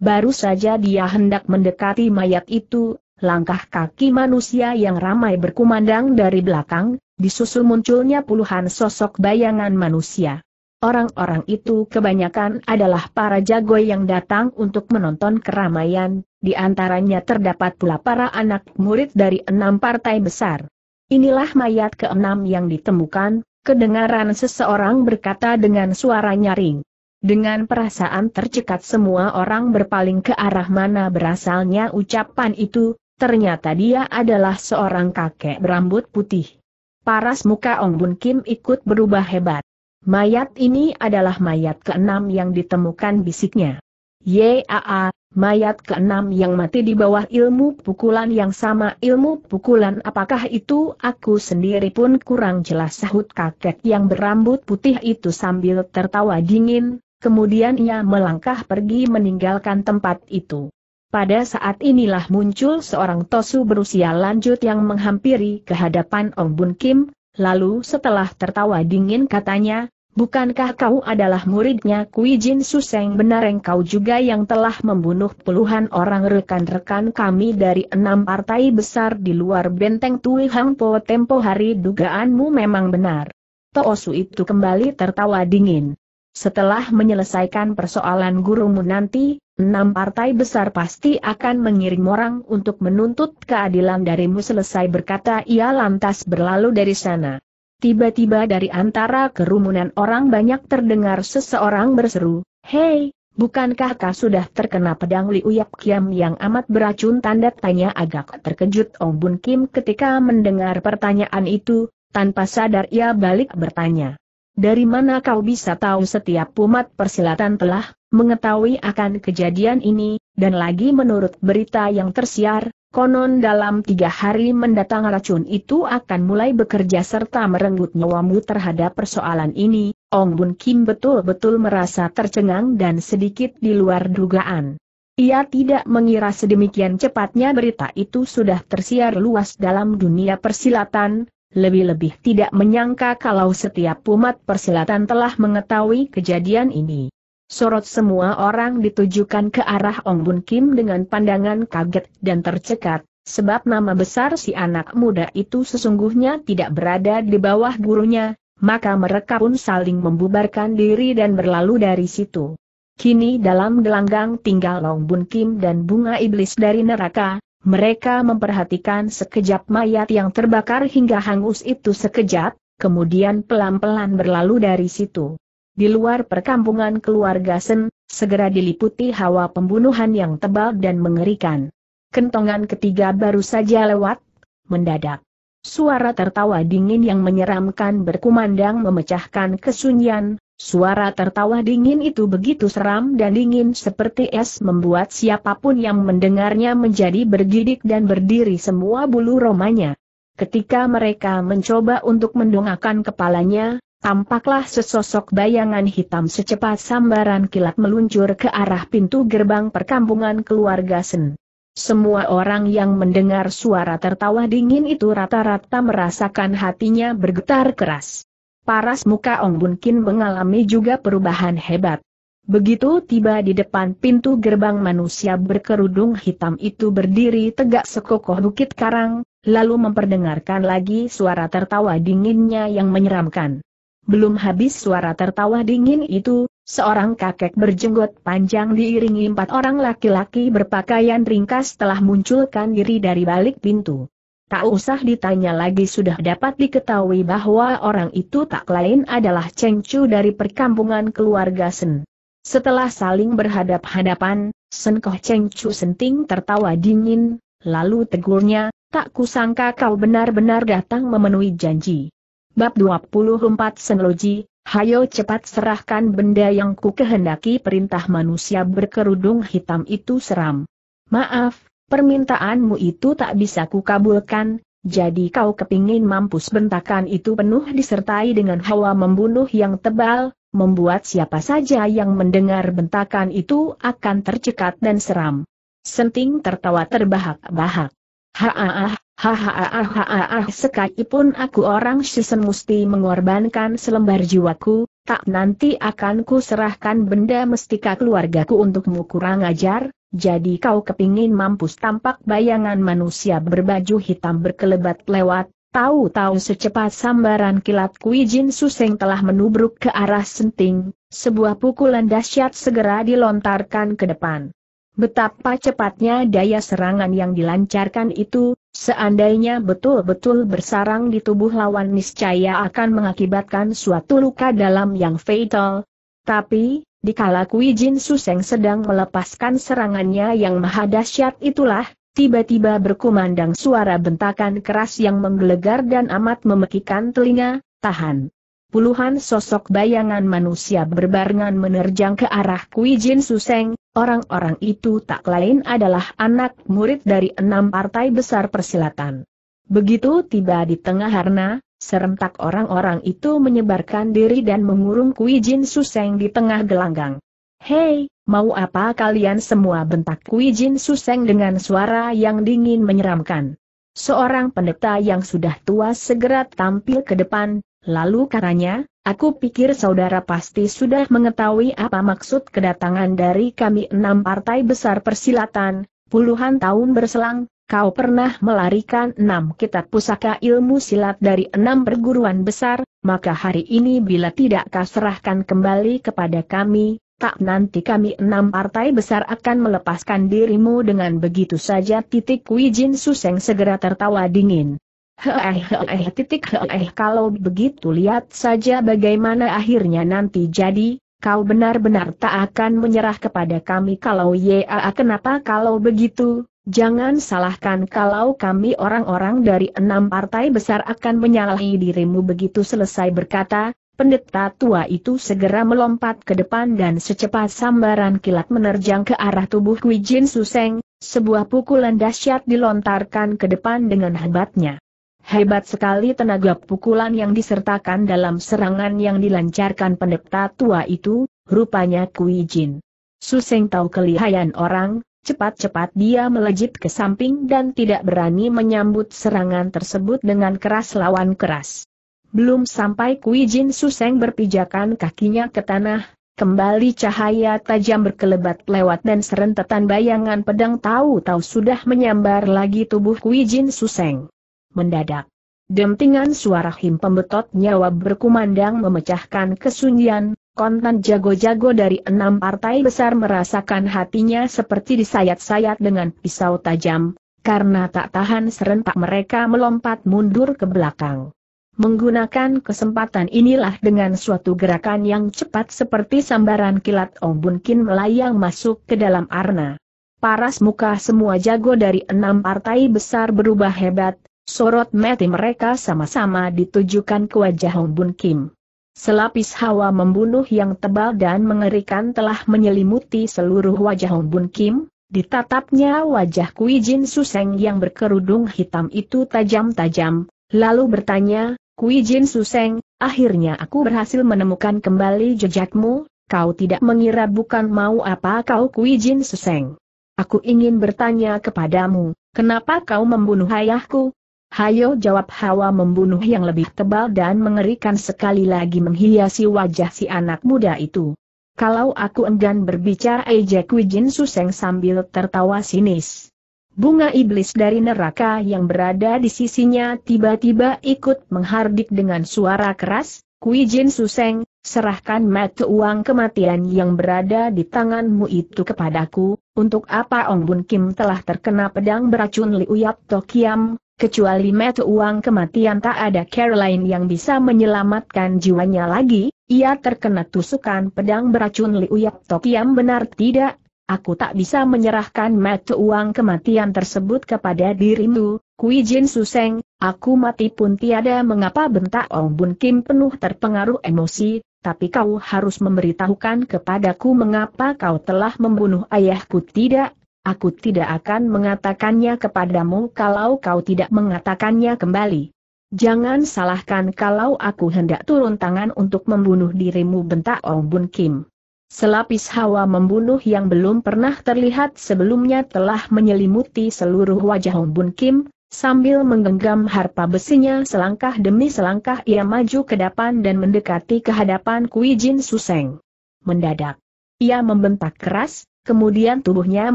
Baru saja dia hendak mendekati mayat itu, langkah kaki manusia yang ramai berkumandang dari belakang, disusul munculnya puluhan sosok bayangan manusia. Orang-orang itu kebanyakan adalah para jago yang datang untuk menonton keramaian, di antaranya terdapat pula para anak murid dari enam partai besar. Inilah mayat keenam yang ditemukan, kedengaran seseorang berkata dengan suara nyaring. Dengan perasaan tercekat semua orang berpaling ke arah mana berasalnya ucapan itu, ternyata dia adalah seorang kakek berambut putih. Paras muka Ong Bun Kim ikut berubah hebat. Mayat ini adalah mayat keenam yang ditemukan bisiknya. Yaa, mayat keenam yang mati di bawah ilmu pukulan yang sama ilmu pukulan apakah itu aku sendiri pun kurang jelas sahut kakek yang berambut putih itu sambil tertawa dingin, kemudian ia melangkah pergi meninggalkan tempat itu. Pada saat inilah muncul seorang tosu berusia lanjut yang menghampiri kehadapan Ong Bun Kim, Lalu setelah tertawa dingin katanya, bukankah kau adalah muridnya Kui Jin Suseng benar engkau juga yang telah membunuh puluhan orang rekan-rekan kami dari enam partai besar di luar benteng Tui Hang Po tempo hari dugaanmu memang benar. Toosu itu kembali tertawa dingin. Setelah menyelesaikan persoalan gurumu nanti, enam partai besar pasti akan mengirim orang untuk menuntut keadilan darimu selesai berkata ia lantas berlalu dari sana. Tiba-tiba dari antara kerumunan orang banyak terdengar seseorang berseru, Hei, bukankah kau sudah terkena pedang Liuyap Kiam yang amat beracun? Tanda tanya agak terkejut Ong Bun Kim ketika mendengar pertanyaan itu, tanpa sadar ia balik bertanya. Dari mana kau bisa tahu setiap umat persilatan telah mengetahui akan kejadian ini, dan lagi menurut berita yang tersiar, konon dalam tiga hari mendatang racun itu akan mulai bekerja serta merenggut nyawamu terhadap persoalan ini, Ong Bun Kim betul-betul merasa tercengang dan sedikit di luar dugaan. Ia tidak mengira sedemikian cepatnya berita itu sudah tersiar luas dalam dunia persilatan, lebih-lebih tidak menyangka kalau setiap umat persilatan telah mengetahui kejadian ini. Sorot semua orang ditujukan ke arah Ong Bun Kim dengan pandangan kaget dan tercekat, sebab nama besar si anak muda itu sesungguhnya tidak berada di bawah gurunya, maka mereka pun saling membubarkan diri dan berlalu dari situ. Kini dalam gelanggang tinggal Ong Bun Kim dan bunga iblis dari neraka, mereka memperhatikan sekejap mayat yang terbakar hingga hangus itu sekejap, kemudian pelan-pelan berlalu dari situ. Di luar perkampungan keluarga Sen, segera diliputi hawa pembunuhan yang tebal dan mengerikan. Kentongan ketiga baru saja lewat, mendadak. Suara tertawa dingin yang menyeramkan berkumandang memecahkan kesunyian, suara tertawa dingin itu begitu seram dan dingin seperti es membuat siapapun yang mendengarnya menjadi bergidik dan berdiri semua bulu romanya. Ketika mereka mencoba untuk mendongakkan kepalanya, Tampaklah sesosok bayangan hitam secepat sambaran kilat meluncur ke arah pintu gerbang perkampungan keluarga Sen. Semua orang yang mendengar suara tertawa dingin itu rata-rata merasakan hatinya bergetar keras. Paras muka Ong Bunkin mengalami juga perubahan hebat. Begitu tiba di depan pintu gerbang manusia berkerudung hitam itu berdiri tegak sekokoh bukit karang, lalu memperdengarkan lagi suara tertawa dinginnya yang menyeramkan. Belum habis suara tertawa dingin itu, seorang kakek berjenggot panjang diiringi empat orang laki-laki berpakaian ringkas telah munculkan diri dari balik pintu. Tak usah ditanya lagi sudah dapat diketahui bahwa orang itu tak lain adalah Cheng Chu dari perkampungan keluarga Sen. Setelah saling berhadap-hadapan, Sen Koh Cheng Chu senting tertawa dingin, lalu tegurnya, tak kusangka kau benar-benar datang memenuhi janji. Bab 24 Senloji, hayo cepat serahkan benda yang ku kehendaki perintah manusia berkerudung hitam itu seram. Maaf, permintaanmu itu tak bisa kukabulkan, jadi kau kepingin mampus bentakan itu penuh disertai dengan hawa membunuh yang tebal, membuat siapa saja yang mendengar bentakan itu akan tercekat dan seram. Senting tertawa terbahak-bahak. Haah, Hahaha sekalipun aku orang Shisen mesti mengorbankan selembar jiwaku, tak nanti akan ku serahkan benda mestika keluargaku untukmu kurang ajar, jadi kau kepingin mampus tampak bayangan manusia berbaju hitam berkelebat lewat, tahu-tahu secepat sambaran kilat Kui Suseng telah menubruk ke arah senting, sebuah pukulan dahsyat segera dilontarkan ke depan. Betapa cepatnya daya serangan yang dilancarkan itu, seandainya betul-betul bersarang di tubuh lawan niscaya akan mengakibatkan suatu luka dalam yang fatal. Tapi, dikala Kui Jin Suseng sedang melepaskan serangannya yang maha dahsyat itulah, tiba-tiba berkumandang suara bentakan keras yang menggelegar dan amat memekikan telinga, tahan puluhan sosok bayangan manusia berbarengan menerjang ke arah Kui Jin Suseng, orang-orang itu tak lain adalah anak murid dari enam partai besar persilatan. Begitu tiba di tengah Harna, serentak orang-orang itu menyebarkan diri dan mengurung Kui Jin Suseng di tengah gelanggang. Hei, mau apa kalian semua bentak Kui Jin Suseng dengan suara yang dingin menyeramkan. Seorang pendeta yang sudah tua segera tampil ke depan, Lalu karanya, aku pikir saudara pasti sudah mengetahui apa maksud kedatangan dari kami enam partai besar persilatan, puluhan tahun berselang, kau pernah melarikan enam kitab pusaka ilmu silat dari enam perguruan besar, maka hari ini bila tidak kau serahkan kembali kepada kami, tak nanti kami enam partai besar akan melepaskan dirimu dengan begitu saja titik Wijin Suseng segera tertawa dingin. Eh, eh, titik eh, kalau begitu lihat saja bagaimana akhirnya nanti jadi, kau benar-benar tak akan menyerah kepada kami kalau ya kenapa kalau begitu, jangan salahkan kalau kami orang-orang dari enam partai besar akan menyalahi dirimu begitu selesai berkata, pendeta tua itu segera melompat ke depan dan secepat sambaran kilat menerjang ke arah tubuh Kuijin Suseng, sebuah pukulan dahsyat dilontarkan ke depan dengan hebatnya. Hebat sekali tenaga pukulan yang disertakan dalam serangan yang dilancarkan pendeta tua itu, rupanya Kui Jin. Suseng tahu kelihayan orang, cepat-cepat dia melejit ke samping dan tidak berani menyambut serangan tersebut dengan keras lawan keras. Belum sampai Kui Jin Suseng berpijakan kakinya ke tanah, Kembali cahaya tajam berkelebat lewat dan serentetan bayangan pedang tahu-tahu sudah menyambar lagi tubuh Kui Kuijin Suseng mendadak. Dentingan suara him pembetot nyawa berkumandang memecahkan kesunyian, kontan jago-jago dari enam partai besar merasakan hatinya seperti disayat-sayat dengan pisau tajam, karena tak tahan serentak mereka melompat mundur ke belakang. Menggunakan kesempatan inilah dengan suatu gerakan yang cepat seperti sambaran kilat Ong Bun melayang masuk ke dalam arna. Paras muka semua jago dari enam partai besar berubah hebat, Sorot mati mereka sama-sama ditujukan ke wajah Hong Bun Kim. Selapis hawa membunuh yang tebal dan mengerikan telah menyelimuti seluruh wajah Hong Bun Kim, ditatapnya wajah Kui Jin Suseng yang berkerudung hitam itu tajam-tajam, lalu bertanya, Kui Jin Suseng, akhirnya aku berhasil menemukan kembali jejakmu, kau tidak mengira bukan mau apa kau Kui Jin Suseng. Aku ingin bertanya kepadamu, kenapa kau membunuh ayahku? Hayo jawab hawa membunuh yang lebih tebal dan mengerikan sekali lagi menghiasi wajah si anak muda itu. Kalau aku enggan berbicara ejek Wijin Suseng sambil tertawa sinis. Bunga iblis dari neraka yang berada di sisinya tiba-tiba ikut menghardik dengan suara keras, Kuijin Suseng, serahkan mata uang kematian yang berada di tanganmu itu kepadaku, untuk apa Ong Bun Kim telah terkena pedang beracun Liuyap Yap Tokiam, Kecuali met uang kematian tak ada Caroline yang bisa menyelamatkan jiwanya lagi, ia terkena tusukan pedang beracun Liu Yap Tokiam benar tidak? Aku tak bisa menyerahkan met uang kematian tersebut kepada dirimu, Kui Jin Suseng, aku mati pun tiada mengapa bentak Ong Bun Kim penuh terpengaruh emosi, tapi kau harus memberitahukan kepadaku mengapa kau telah membunuh ayahku tidak, Aku tidak akan mengatakannya kepadamu kalau kau tidak mengatakannya kembali. Jangan salahkan kalau aku hendak turun tangan untuk membunuh dirimu bentak Ong Bun Kim. Selapis hawa membunuh yang belum pernah terlihat sebelumnya telah menyelimuti seluruh wajah Ong Bun Kim, sambil menggenggam harpa besinya selangkah demi selangkah ia maju ke depan dan mendekati kehadapan Kui Jin Suseng. Mendadak. Ia membentak keras, Kemudian tubuhnya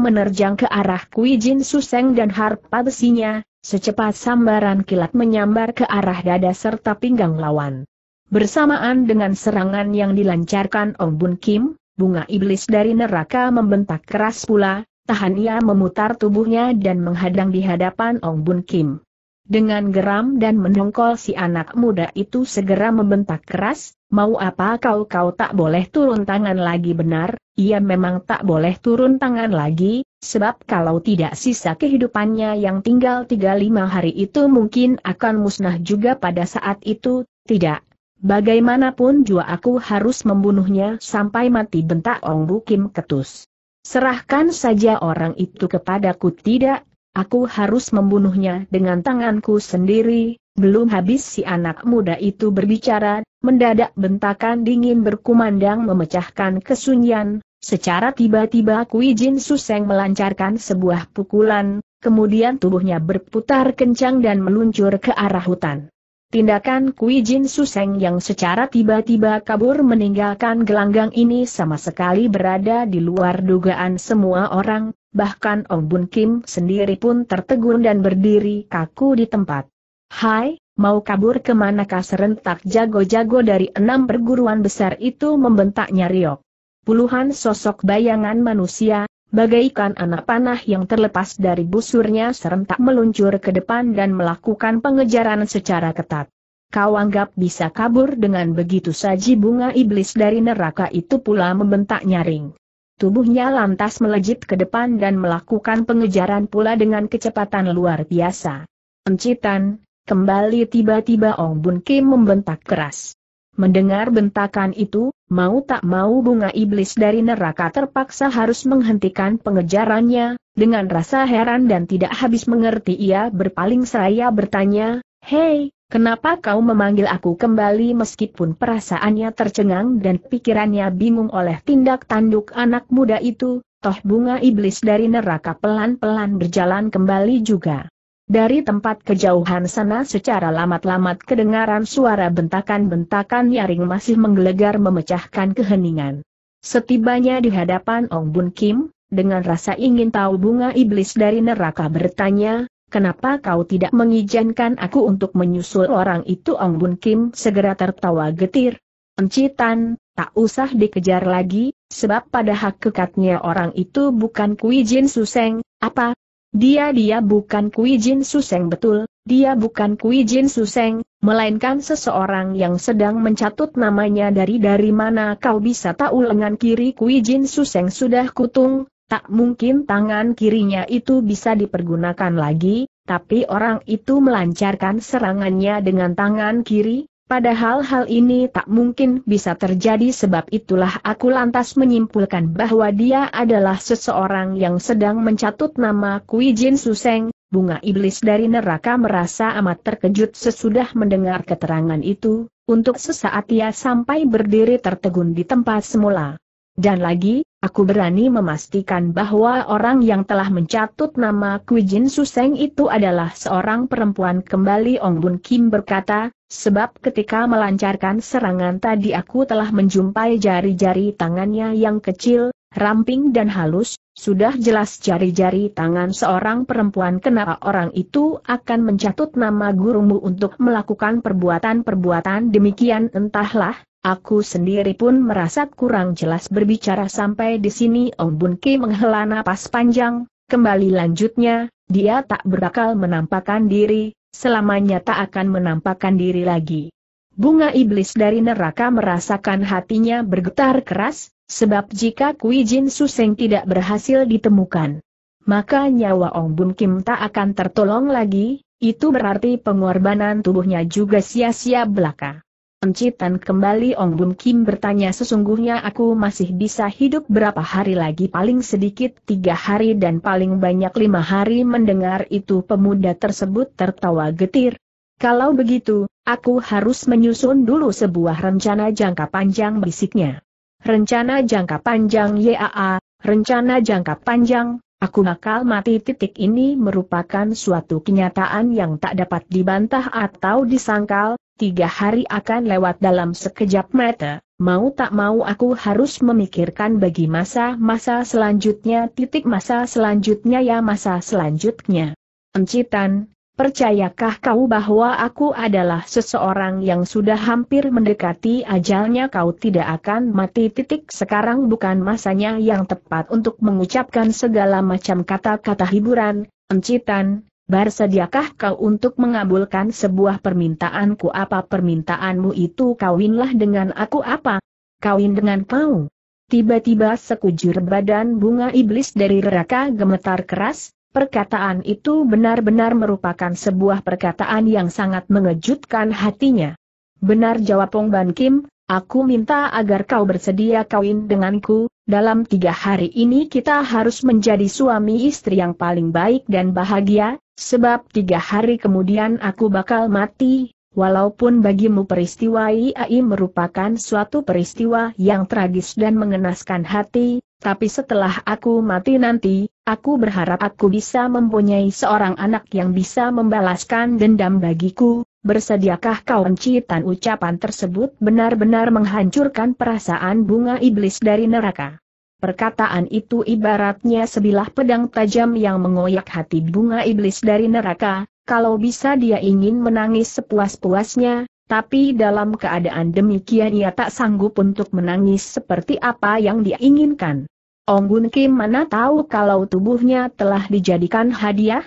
menerjang ke arah Kui Jin Suseng dan harpa besinya, secepat sambaran kilat menyambar ke arah dada serta pinggang lawan. Bersamaan dengan serangan yang dilancarkan Ong Bun Kim, bunga iblis dari neraka membentak keras pula, tahan ia memutar tubuhnya dan menghadang di hadapan Ong Bun Kim. Dengan geram dan mendongkol si anak muda itu segera membentak keras, mau apa kau kau tak boleh turun tangan lagi benar, ia memang tak boleh turun tangan lagi, sebab kalau tidak sisa kehidupannya yang tinggal 35 hari itu mungkin akan musnah juga pada saat itu, tidak. Bagaimanapun jua aku harus membunuhnya sampai mati bentak Ong Bukim ketus. Serahkan saja orang itu kepadaku tidak, Aku harus membunuhnya dengan tanganku sendiri, belum habis si anak muda itu berbicara, mendadak bentakan dingin berkumandang memecahkan kesunyian, secara tiba-tiba Kui Jin Suseng melancarkan sebuah pukulan, kemudian tubuhnya berputar kencang dan meluncur ke arah hutan. Tindakan Kui Jin Suseng yang secara tiba-tiba kabur meninggalkan gelanggang ini sama sekali berada di luar dugaan semua orang, bahkan Ong Bun Kim sendiri pun tertegun dan berdiri kaku di tempat. Hai, mau kabur kemanakah serentak jago-jago dari enam perguruan besar itu membentaknya riok. Puluhan sosok bayangan manusia, bagaikan anak panah yang terlepas dari busurnya serentak meluncur ke depan dan melakukan pengejaran secara ketat. Kau anggap bisa kabur dengan begitu saja? bunga iblis dari neraka itu pula membentak nyaring. Tubuhnya lantas melejit ke depan dan melakukan pengejaran pula dengan kecepatan luar biasa. Encitan, kembali tiba-tiba Ong Bun Kim membentak keras. Mendengar bentakan itu, mau tak mau bunga iblis dari neraka terpaksa harus menghentikan pengejarannya, dengan rasa heran dan tidak habis mengerti ia berpaling seraya bertanya, Hei, kenapa kau memanggil aku kembali meskipun perasaannya tercengang dan pikirannya bingung oleh tindak tanduk anak muda itu, toh bunga iblis dari neraka pelan-pelan berjalan kembali juga. Dari tempat kejauhan sana secara lamat-lamat kedengaran suara bentakan-bentakan nyaring masih menggelegar memecahkan keheningan. Setibanya di hadapan Ong Bun Kim, dengan rasa ingin tahu bunga iblis dari neraka bertanya, kenapa kau tidak mengizinkan aku untuk menyusul orang itu Ong Bun Kim segera tertawa getir. Encitan, tak usah dikejar lagi, sebab pada kekatnya orang itu bukan Kui Jin Suseng, apa, dia dia bukan Kui Jin Suseng betul, dia bukan Kui Jin Suseng, melainkan seseorang yang sedang mencatut namanya dari dari mana kau bisa tahu lengan kiri Kui Jin Suseng sudah kutung, tak mungkin tangan kirinya itu bisa dipergunakan lagi, tapi orang itu melancarkan serangannya dengan tangan kiri, Padahal hal ini tak mungkin bisa terjadi sebab itulah aku lantas menyimpulkan bahwa dia adalah seseorang yang sedang mencatut nama Kui Jin Suseng, bunga iblis dari neraka merasa amat terkejut sesudah mendengar keterangan itu, untuk sesaat ia sampai berdiri tertegun di tempat semula. Dan lagi, Aku berani memastikan bahwa orang yang telah mencatut nama Kui Jin Suseng itu adalah seorang perempuan kembali Ong Bun Kim berkata, sebab ketika melancarkan serangan tadi aku telah menjumpai jari-jari tangannya yang kecil, ramping dan halus, sudah jelas jari-jari tangan seorang perempuan kenapa orang itu akan mencatut nama gurumu untuk melakukan perbuatan-perbuatan demikian entahlah, Aku sendiri pun merasa kurang jelas berbicara sampai di sini Om Bun Ki menghela napas panjang, kembali lanjutnya, dia tak berakal menampakkan diri, selamanya tak akan menampakkan diri lagi. Bunga iblis dari neraka merasakan hatinya bergetar keras, sebab jika Kui Jin Suseng tidak berhasil ditemukan, maka nyawa Ong Bun Kim tak akan tertolong lagi, itu berarti pengorbanan tubuhnya juga sia-sia belaka. Encitan kembali Ong Bum Kim bertanya sesungguhnya aku masih bisa hidup berapa hari lagi paling sedikit tiga hari dan paling banyak lima hari mendengar itu pemuda tersebut tertawa getir. Kalau begitu, aku harus menyusun dulu sebuah rencana jangka panjang bisiknya. Rencana jangka panjang YAA, rencana jangka panjang, aku bakal mati titik ini merupakan suatu kenyataan yang tak dapat dibantah atau disangkal, tiga hari akan lewat dalam sekejap mata, mau tak mau aku harus memikirkan bagi masa-masa selanjutnya titik masa selanjutnya ya masa selanjutnya. Encitan, percayakah kau bahwa aku adalah seseorang yang sudah hampir mendekati ajalnya kau tidak akan mati titik sekarang bukan masanya yang tepat untuk mengucapkan segala macam kata-kata hiburan, encitan, Bersediakah kau untuk mengabulkan sebuah permintaanku apa permintaanmu itu kawinlah dengan aku apa? Kawin dengan kau. Tiba-tiba sekujur badan bunga iblis dari neraka gemetar keras, perkataan itu benar-benar merupakan sebuah perkataan yang sangat mengejutkan hatinya. Benar jawab Pong Ban Kim, Aku minta agar kau bersedia kawin denganku, dalam tiga hari ini kita harus menjadi suami istri yang paling baik dan bahagia, sebab tiga hari kemudian aku bakal mati, walaupun bagimu peristiwa IAI merupakan suatu peristiwa yang tragis dan mengenaskan hati, tapi setelah aku mati nanti, aku berharap aku bisa mempunyai seorang anak yang bisa membalaskan dendam bagiku, Bersediakah kau encitan ucapan tersebut benar-benar menghancurkan perasaan bunga iblis dari neraka? Perkataan itu ibaratnya sebilah pedang tajam yang mengoyak hati bunga iblis dari neraka, kalau bisa dia ingin menangis sepuas-puasnya, tapi dalam keadaan demikian ia tak sanggup untuk menangis seperti apa yang diinginkan. inginkan. Ong Gun Kim mana tahu kalau tubuhnya telah dijadikan hadiah?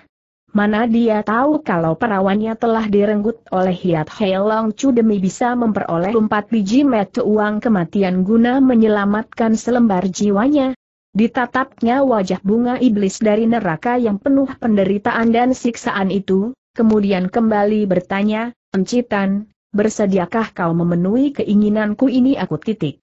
Mana dia tahu kalau perawannya telah direnggut oleh Hiat Long Chu demi bisa memperoleh empat biji mata uang kematian guna menyelamatkan selembar jiwanya. Ditatapnya wajah bunga iblis dari neraka yang penuh penderitaan dan siksaan itu, kemudian kembali bertanya, Encitan, bersediakah kau memenuhi keinginanku ini aku titik.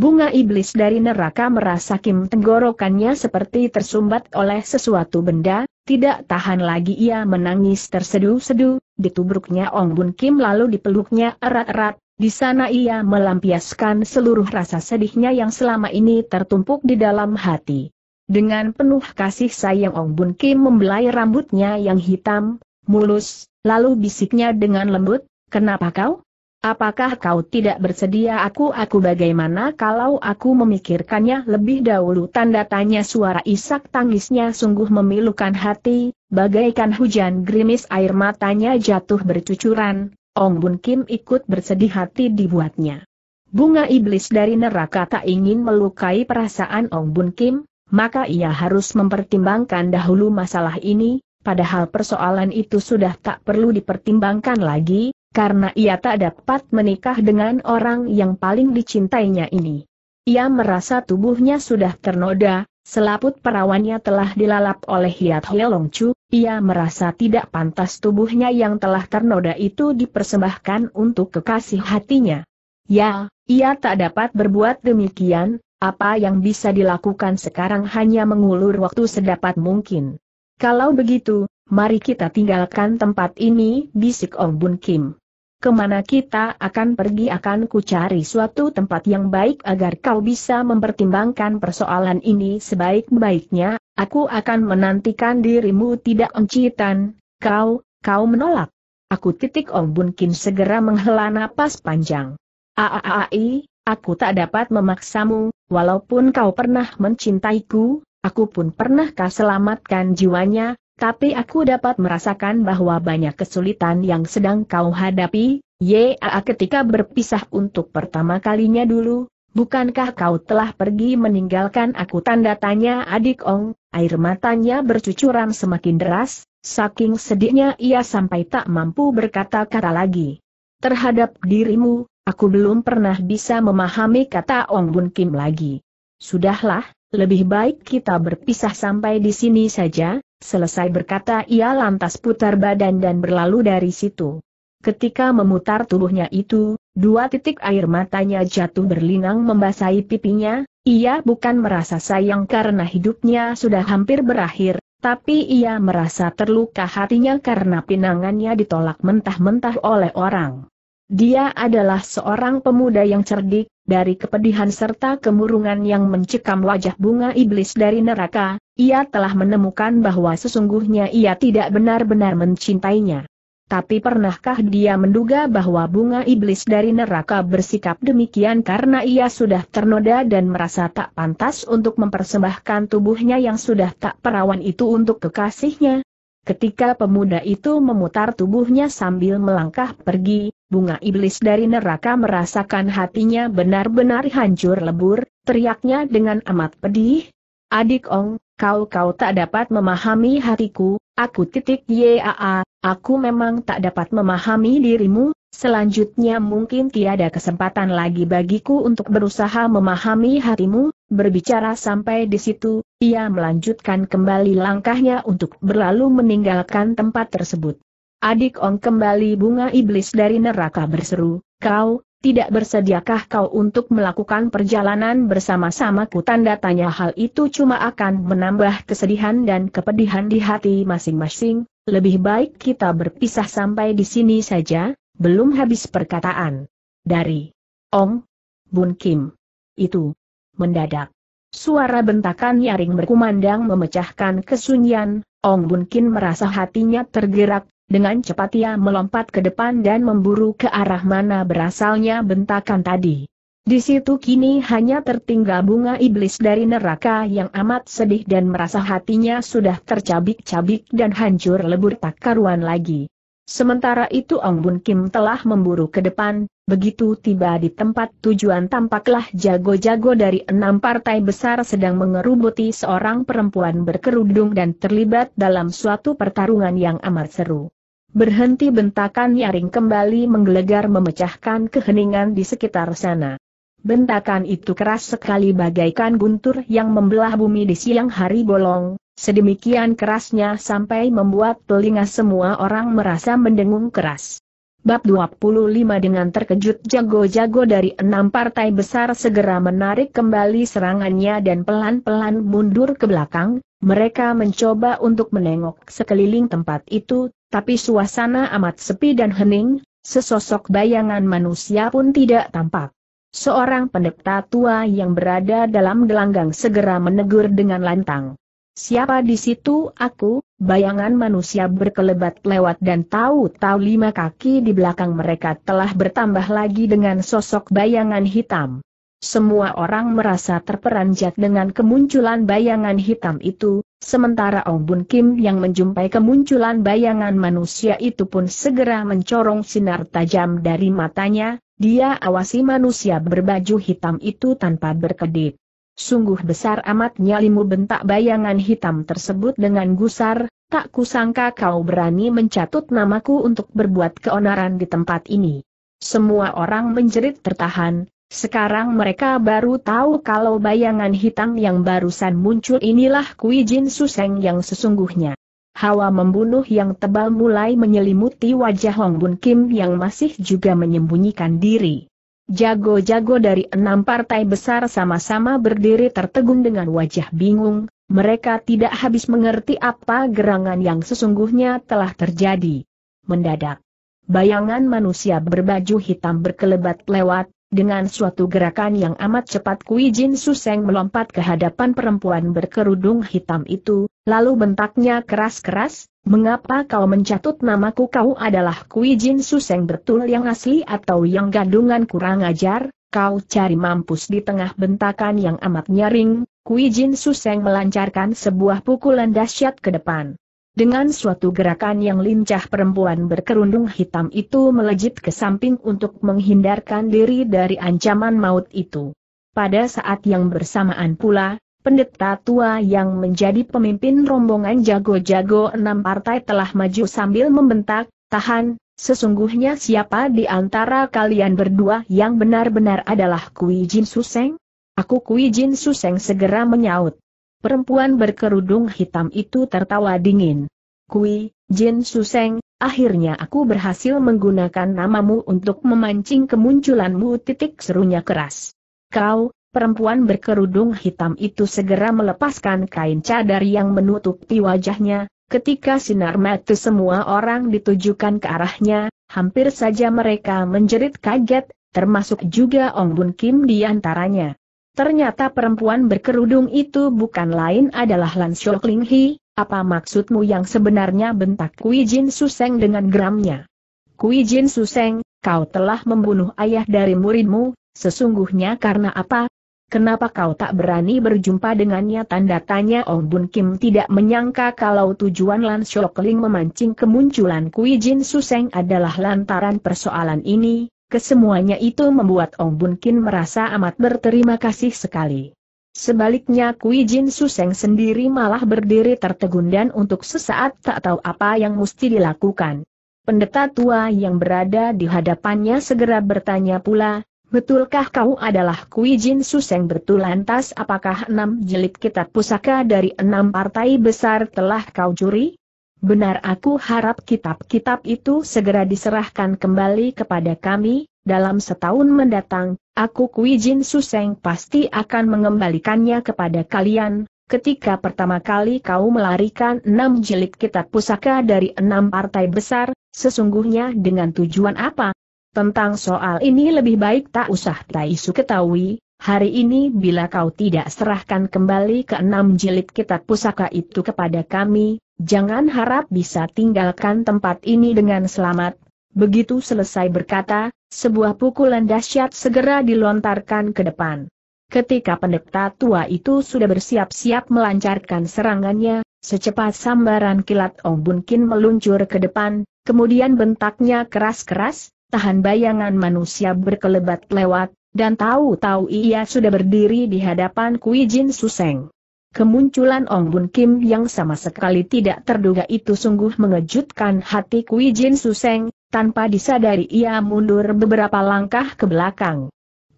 Bunga iblis dari neraka merasa Kim tenggorokannya seperti tersumbat oleh sesuatu benda, tidak tahan lagi ia menangis tersedu-sedu. ditubruknya Ong Bun Kim lalu dipeluknya erat-erat, di sana ia melampiaskan seluruh rasa sedihnya yang selama ini tertumpuk di dalam hati. Dengan penuh kasih sayang Ong Bun Kim membelai rambutnya yang hitam, mulus, lalu bisiknya dengan lembut, kenapa kau? Apakah kau tidak bersedia aku-aku bagaimana kalau aku memikirkannya lebih dahulu? Tanda tanya suara isak tangisnya sungguh memilukan hati, bagaikan hujan gerimis air matanya jatuh bercucuran, Ong Bun Kim ikut bersedih hati dibuatnya. Bunga iblis dari neraka tak ingin melukai perasaan Ong Bun Kim, maka ia harus mempertimbangkan dahulu masalah ini, padahal persoalan itu sudah tak perlu dipertimbangkan lagi, karena ia tak dapat menikah dengan orang yang paling dicintainya ini. Ia merasa tubuhnya sudah ternoda, selaput perawannya telah dilalap oleh Hiat Chu, ia merasa tidak pantas tubuhnya yang telah ternoda itu dipersembahkan untuk kekasih hatinya. Ya, ia tak dapat berbuat demikian, apa yang bisa dilakukan sekarang hanya mengulur waktu sedapat mungkin. Kalau begitu, mari kita tinggalkan tempat ini, bisik Ong Bun Kim kemana kita akan pergi akan ku cari suatu tempat yang baik agar kau bisa mempertimbangkan persoalan ini sebaik-baiknya, aku akan menantikan dirimu tidak encitan, kau, kau menolak. Aku titik Om Bunkin segera menghela napas panjang. Aaai, aku tak dapat memaksamu, walaupun kau pernah mencintaiku, aku pun pernah kau selamatkan jiwanya, tapi aku dapat merasakan bahwa banyak kesulitan yang sedang kau hadapi, Ya, ketika berpisah untuk pertama kalinya dulu, bukankah kau telah pergi meninggalkan aku tanda tanya adik Ong, air matanya bercucuran semakin deras, saking sedihnya ia sampai tak mampu berkata-kata lagi. Terhadap dirimu, aku belum pernah bisa memahami kata Ong Bun Kim lagi. Sudahlah, lebih baik kita berpisah sampai di sini saja, Selesai berkata ia lantas putar badan dan berlalu dari situ. Ketika memutar tubuhnya itu, dua titik air matanya jatuh berlinang membasahi pipinya, ia bukan merasa sayang karena hidupnya sudah hampir berakhir, tapi ia merasa terluka hatinya karena pinangannya ditolak mentah-mentah oleh orang. Dia adalah seorang pemuda yang cerdik, dari kepedihan serta kemurungan yang mencekam wajah bunga iblis dari neraka, ia telah menemukan bahwa sesungguhnya ia tidak benar-benar mencintainya. Tapi pernahkah dia menduga bahwa bunga iblis dari neraka bersikap demikian karena ia sudah ternoda dan merasa tak pantas untuk mempersembahkan tubuhnya yang sudah tak perawan itu untuk kekasihnya? Ketika pemuda itu memutar tubuhnya sambil melangkah pergi, bunga iblis dari neraka merasakan hatinya benar-benar hancur lebur, teriaknya dengan amat pedih. Adik Ong, kau-kau tak dapat memahami hatiku, aku titik yaa, aku memang tak dapat memahami dirimu, selanjutnya mungkin tiada kesempatan lagi bagiku untuk berusaha memahami hatimu, berbicara sampai di situ, ia melanjutkan kembali langkahnya untuk berlalu meninggalkan tempat tersebut. Adik Ong kembali bunga iblis dari neraka berseru, kau, tidak bersediakah kau untuk melakukan perjalanan bersama sama ku Tanda tanya hal itu cuma akan menambah kesedihan dan kepedihan di hati masing-masing, lebih baik kita berpisah sampai di sini saja, belum habis perkataan. Dari Ong Bun Kim. Itu. Mendadak. Suara bentakan nyaring berkumandang memecahkan kesunyian, Ong Bun Kim merasa hatinya tergerak, dengan cepat ia melompat ke depan dan memburu ke arah mana berasalnya bentakan tadi. Di situ kini hanya tertinggal bunga iblis dari neraka yang amat sedih dan merasa hatinya sudah tercabik-cabik dan hancur lebur tak karuan lagi. Sementara itu Ong Bun Kim telah memburu ke depan, begitu tiba di tempat tujuan tampaklah jago-jago dari enam partai besar sedang mengerubuti seorang perempuan berkerudung dan terlibat dalam suatu pertarungan yang amat seru. Berhenti bentakan Yaring kembali menggelegar memecahkan keheningan di sekitar sana. Bentakan itu keras sekali bagaikan guntur yang membelah bumi di siang hari bolong, sedemikian kerasnya sampai membuat telinga semua orang merasa mendengung keras. Bab 25 dengan terkejut jago-jago dari enam partai besar segera menarik kembali serangannya dan pelan-pelan mundur ke belakang, mereka mencoba untuk menengok sekeliling tempat itu, tapi suasana amat sepi dan hening, sesosok bayangan manusia pun tidak tampak. Seorang pendeta tua yang berada dalam gelanggang segera menegur dengan lantang. Siapa di situ aku, bayangan manusia berkelebat lewat dan tahu-tahu lima kaki di belakang mereka telah bertambah lagi dengan sosok bayangan hitam. Semua orang merasa terperanjat dengan kemunculan bayangan hitam itu, Sementara Ong Bun Kim yang menjumpai kemunculan bayangan manusia itu pun segera mencorong sinar tajam dari matanya, dia awasi manusia berbaju hitam itu tanpa berkedip. Sungguh besar amat nyalimu bentak bayangan hitam tersebut dengan gusar, tak kusangka kau berani mencatut namaku untuk berbuat keonaran di tempat ini. Semua orang menjerit tertahan, sekarang mereka baru tahu kalau bayangan hitam yang barusan muncul inilah Kui Jin Suseng yang sesungguhnya. Hawa membunuh yang tebal mulai menyelimuti wajah Hong Bun Kim yang masih juga menyembunyikan diri. Jago-jago dari enam partai besar sama-sama berdiri tertegun dengan wajah bingung, mereka tidak habis mengerti apa gerangan yang sesungguhnya telah terjadi. Mendadak, bayangan manusia berbaju hitam berkelebat lewat, dengan suatu gerakan yang amat cepat Kui Jin Suseng melompat ke hadapan perempuan berkerudung hitam itu, lalu bentaknya keras-keras, mengapa kau mencatut namaku kau adalah Kui Jin Suseng betul yang asli atau yang gandungan kurang ajar, kau cari mampus di tengah bentakan yang amat nyaring, Kui Jin Suseng melancarkan sebuah pukulan dahsyat ke depan. Dengan suatu gerakan yang lincah perempuan berkerudung hitam itu melejit ke samping untuk menghindarkan diri dari ancaman maut itu. Pada saat yang bersamaan pula, pendeta tua yang menjadi pemimpin rombongan jago-jago enam partai telah maju sambil membentak, tahan, sesungguhnya siapa di antara kalian berdua yang benar-benar adalah Kui Jin Suseng? Aku Kui Jin Suseng segera menyaut. Perempuan berkerudung hitam itu tertawa dingin. Kui, Jin Suseng, akhirnya aku berhasil menggunakan namamu untuk memancing kemunculanmu titik serunya keras. Kau, perempuan berkerudung hitam itu segera melepaskan kain cadar yang menutupi wajahnya, Ketika sinar mata semua orang ditujukan ke arahnya, hampir saja mereka menjerit kaget, termasuk juga Ong Bun Kim di antaranya. Ternyata perempuan berkerudung itu bukan lain adalah Lan Shou Hi, apa maksudmu yang sebenarnya bentak Kui Jin Suseng dengan geramnya? Kui Jin Suseng, kau telah membunuh ayah dari muridmu, sesungguhnya karena apa? Kenapa kau tak berani berjumpa dengannya? Tanda tanya Ong Bun Kim tidak menyangka kalau tujuan Lan Shokling memancing kemunculan Kui Jin Suseng adalah lantaran persoalan ini, Kesemuanya itu membuat Ong Bun Kin merasa amat berterima kasih sekali. Sebaliknya Kui Jin Suseng sendiri malah berdiri tertegun dan untuk sesaat tak tahu apa yang mesti dilakukan. Pendeta tua yang berada di hadapannya segera bertanya pula, Betulkah kau adalah Kui Jin Suseng betul lantas apakah enam jilid kitab pusaka dari enam partai besar telah kau curi? Benar aku harap kitab-kitab itu segera diserahkan kembali kepada kami, dalam setahun mendatang, aku Kuijin Suseng pasti akan mengembalikannya kepada kalian, Ketika pertama kali kau melarikan enam jilid kitab pusaka dari enam partai besar, sesungguhnya dengan tujuan apa? Tentang soal ini lebih baik tak usah Taisu ketahui, hari ini bila kau tidak serahkan kembali ke enam jilid kitab pusaka itu kepada kami, Jangan harap bisa tinggalkan tempat ini dengan selamat. Begitu selesai berkata, sebuah pukulan dahsyat segera dilontarkan ke depan. Ketika pendekta tua itu sudah bersiap-siap melancarkan serangannya, secepat sambaran kilat Ong Bun meluncur ke depan, kemudian bentaknya keras-keras, tahan bayangan manusia berkelebat lewat, dan tahu-tahu ia sudah berdiri di hadapan Kui Jin Suseng. Kemunculan Ong Bun Kim yang sama sekali tidak terduga itu sungguh mengejutkan hati Kui Jin Suseng, tanpa disadari ia mundur beberapa langkah ke belakang.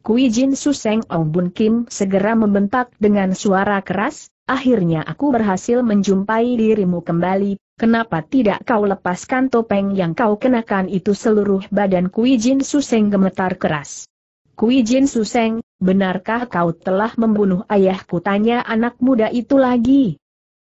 Kui Jin Suseng Ong Bun Kim segera membentak dengan suara keras, akhirnya aku berhasil menjumpai dirimu kembali, kenapa tidak kau lepaskan topeng yang kau kenakan itu seluruh badan Kui Jin Suseng gemetar keras. Kui Jin Suseng, Benarkah kau telah membunuh ayahku? Tanya anak muda itu lagi.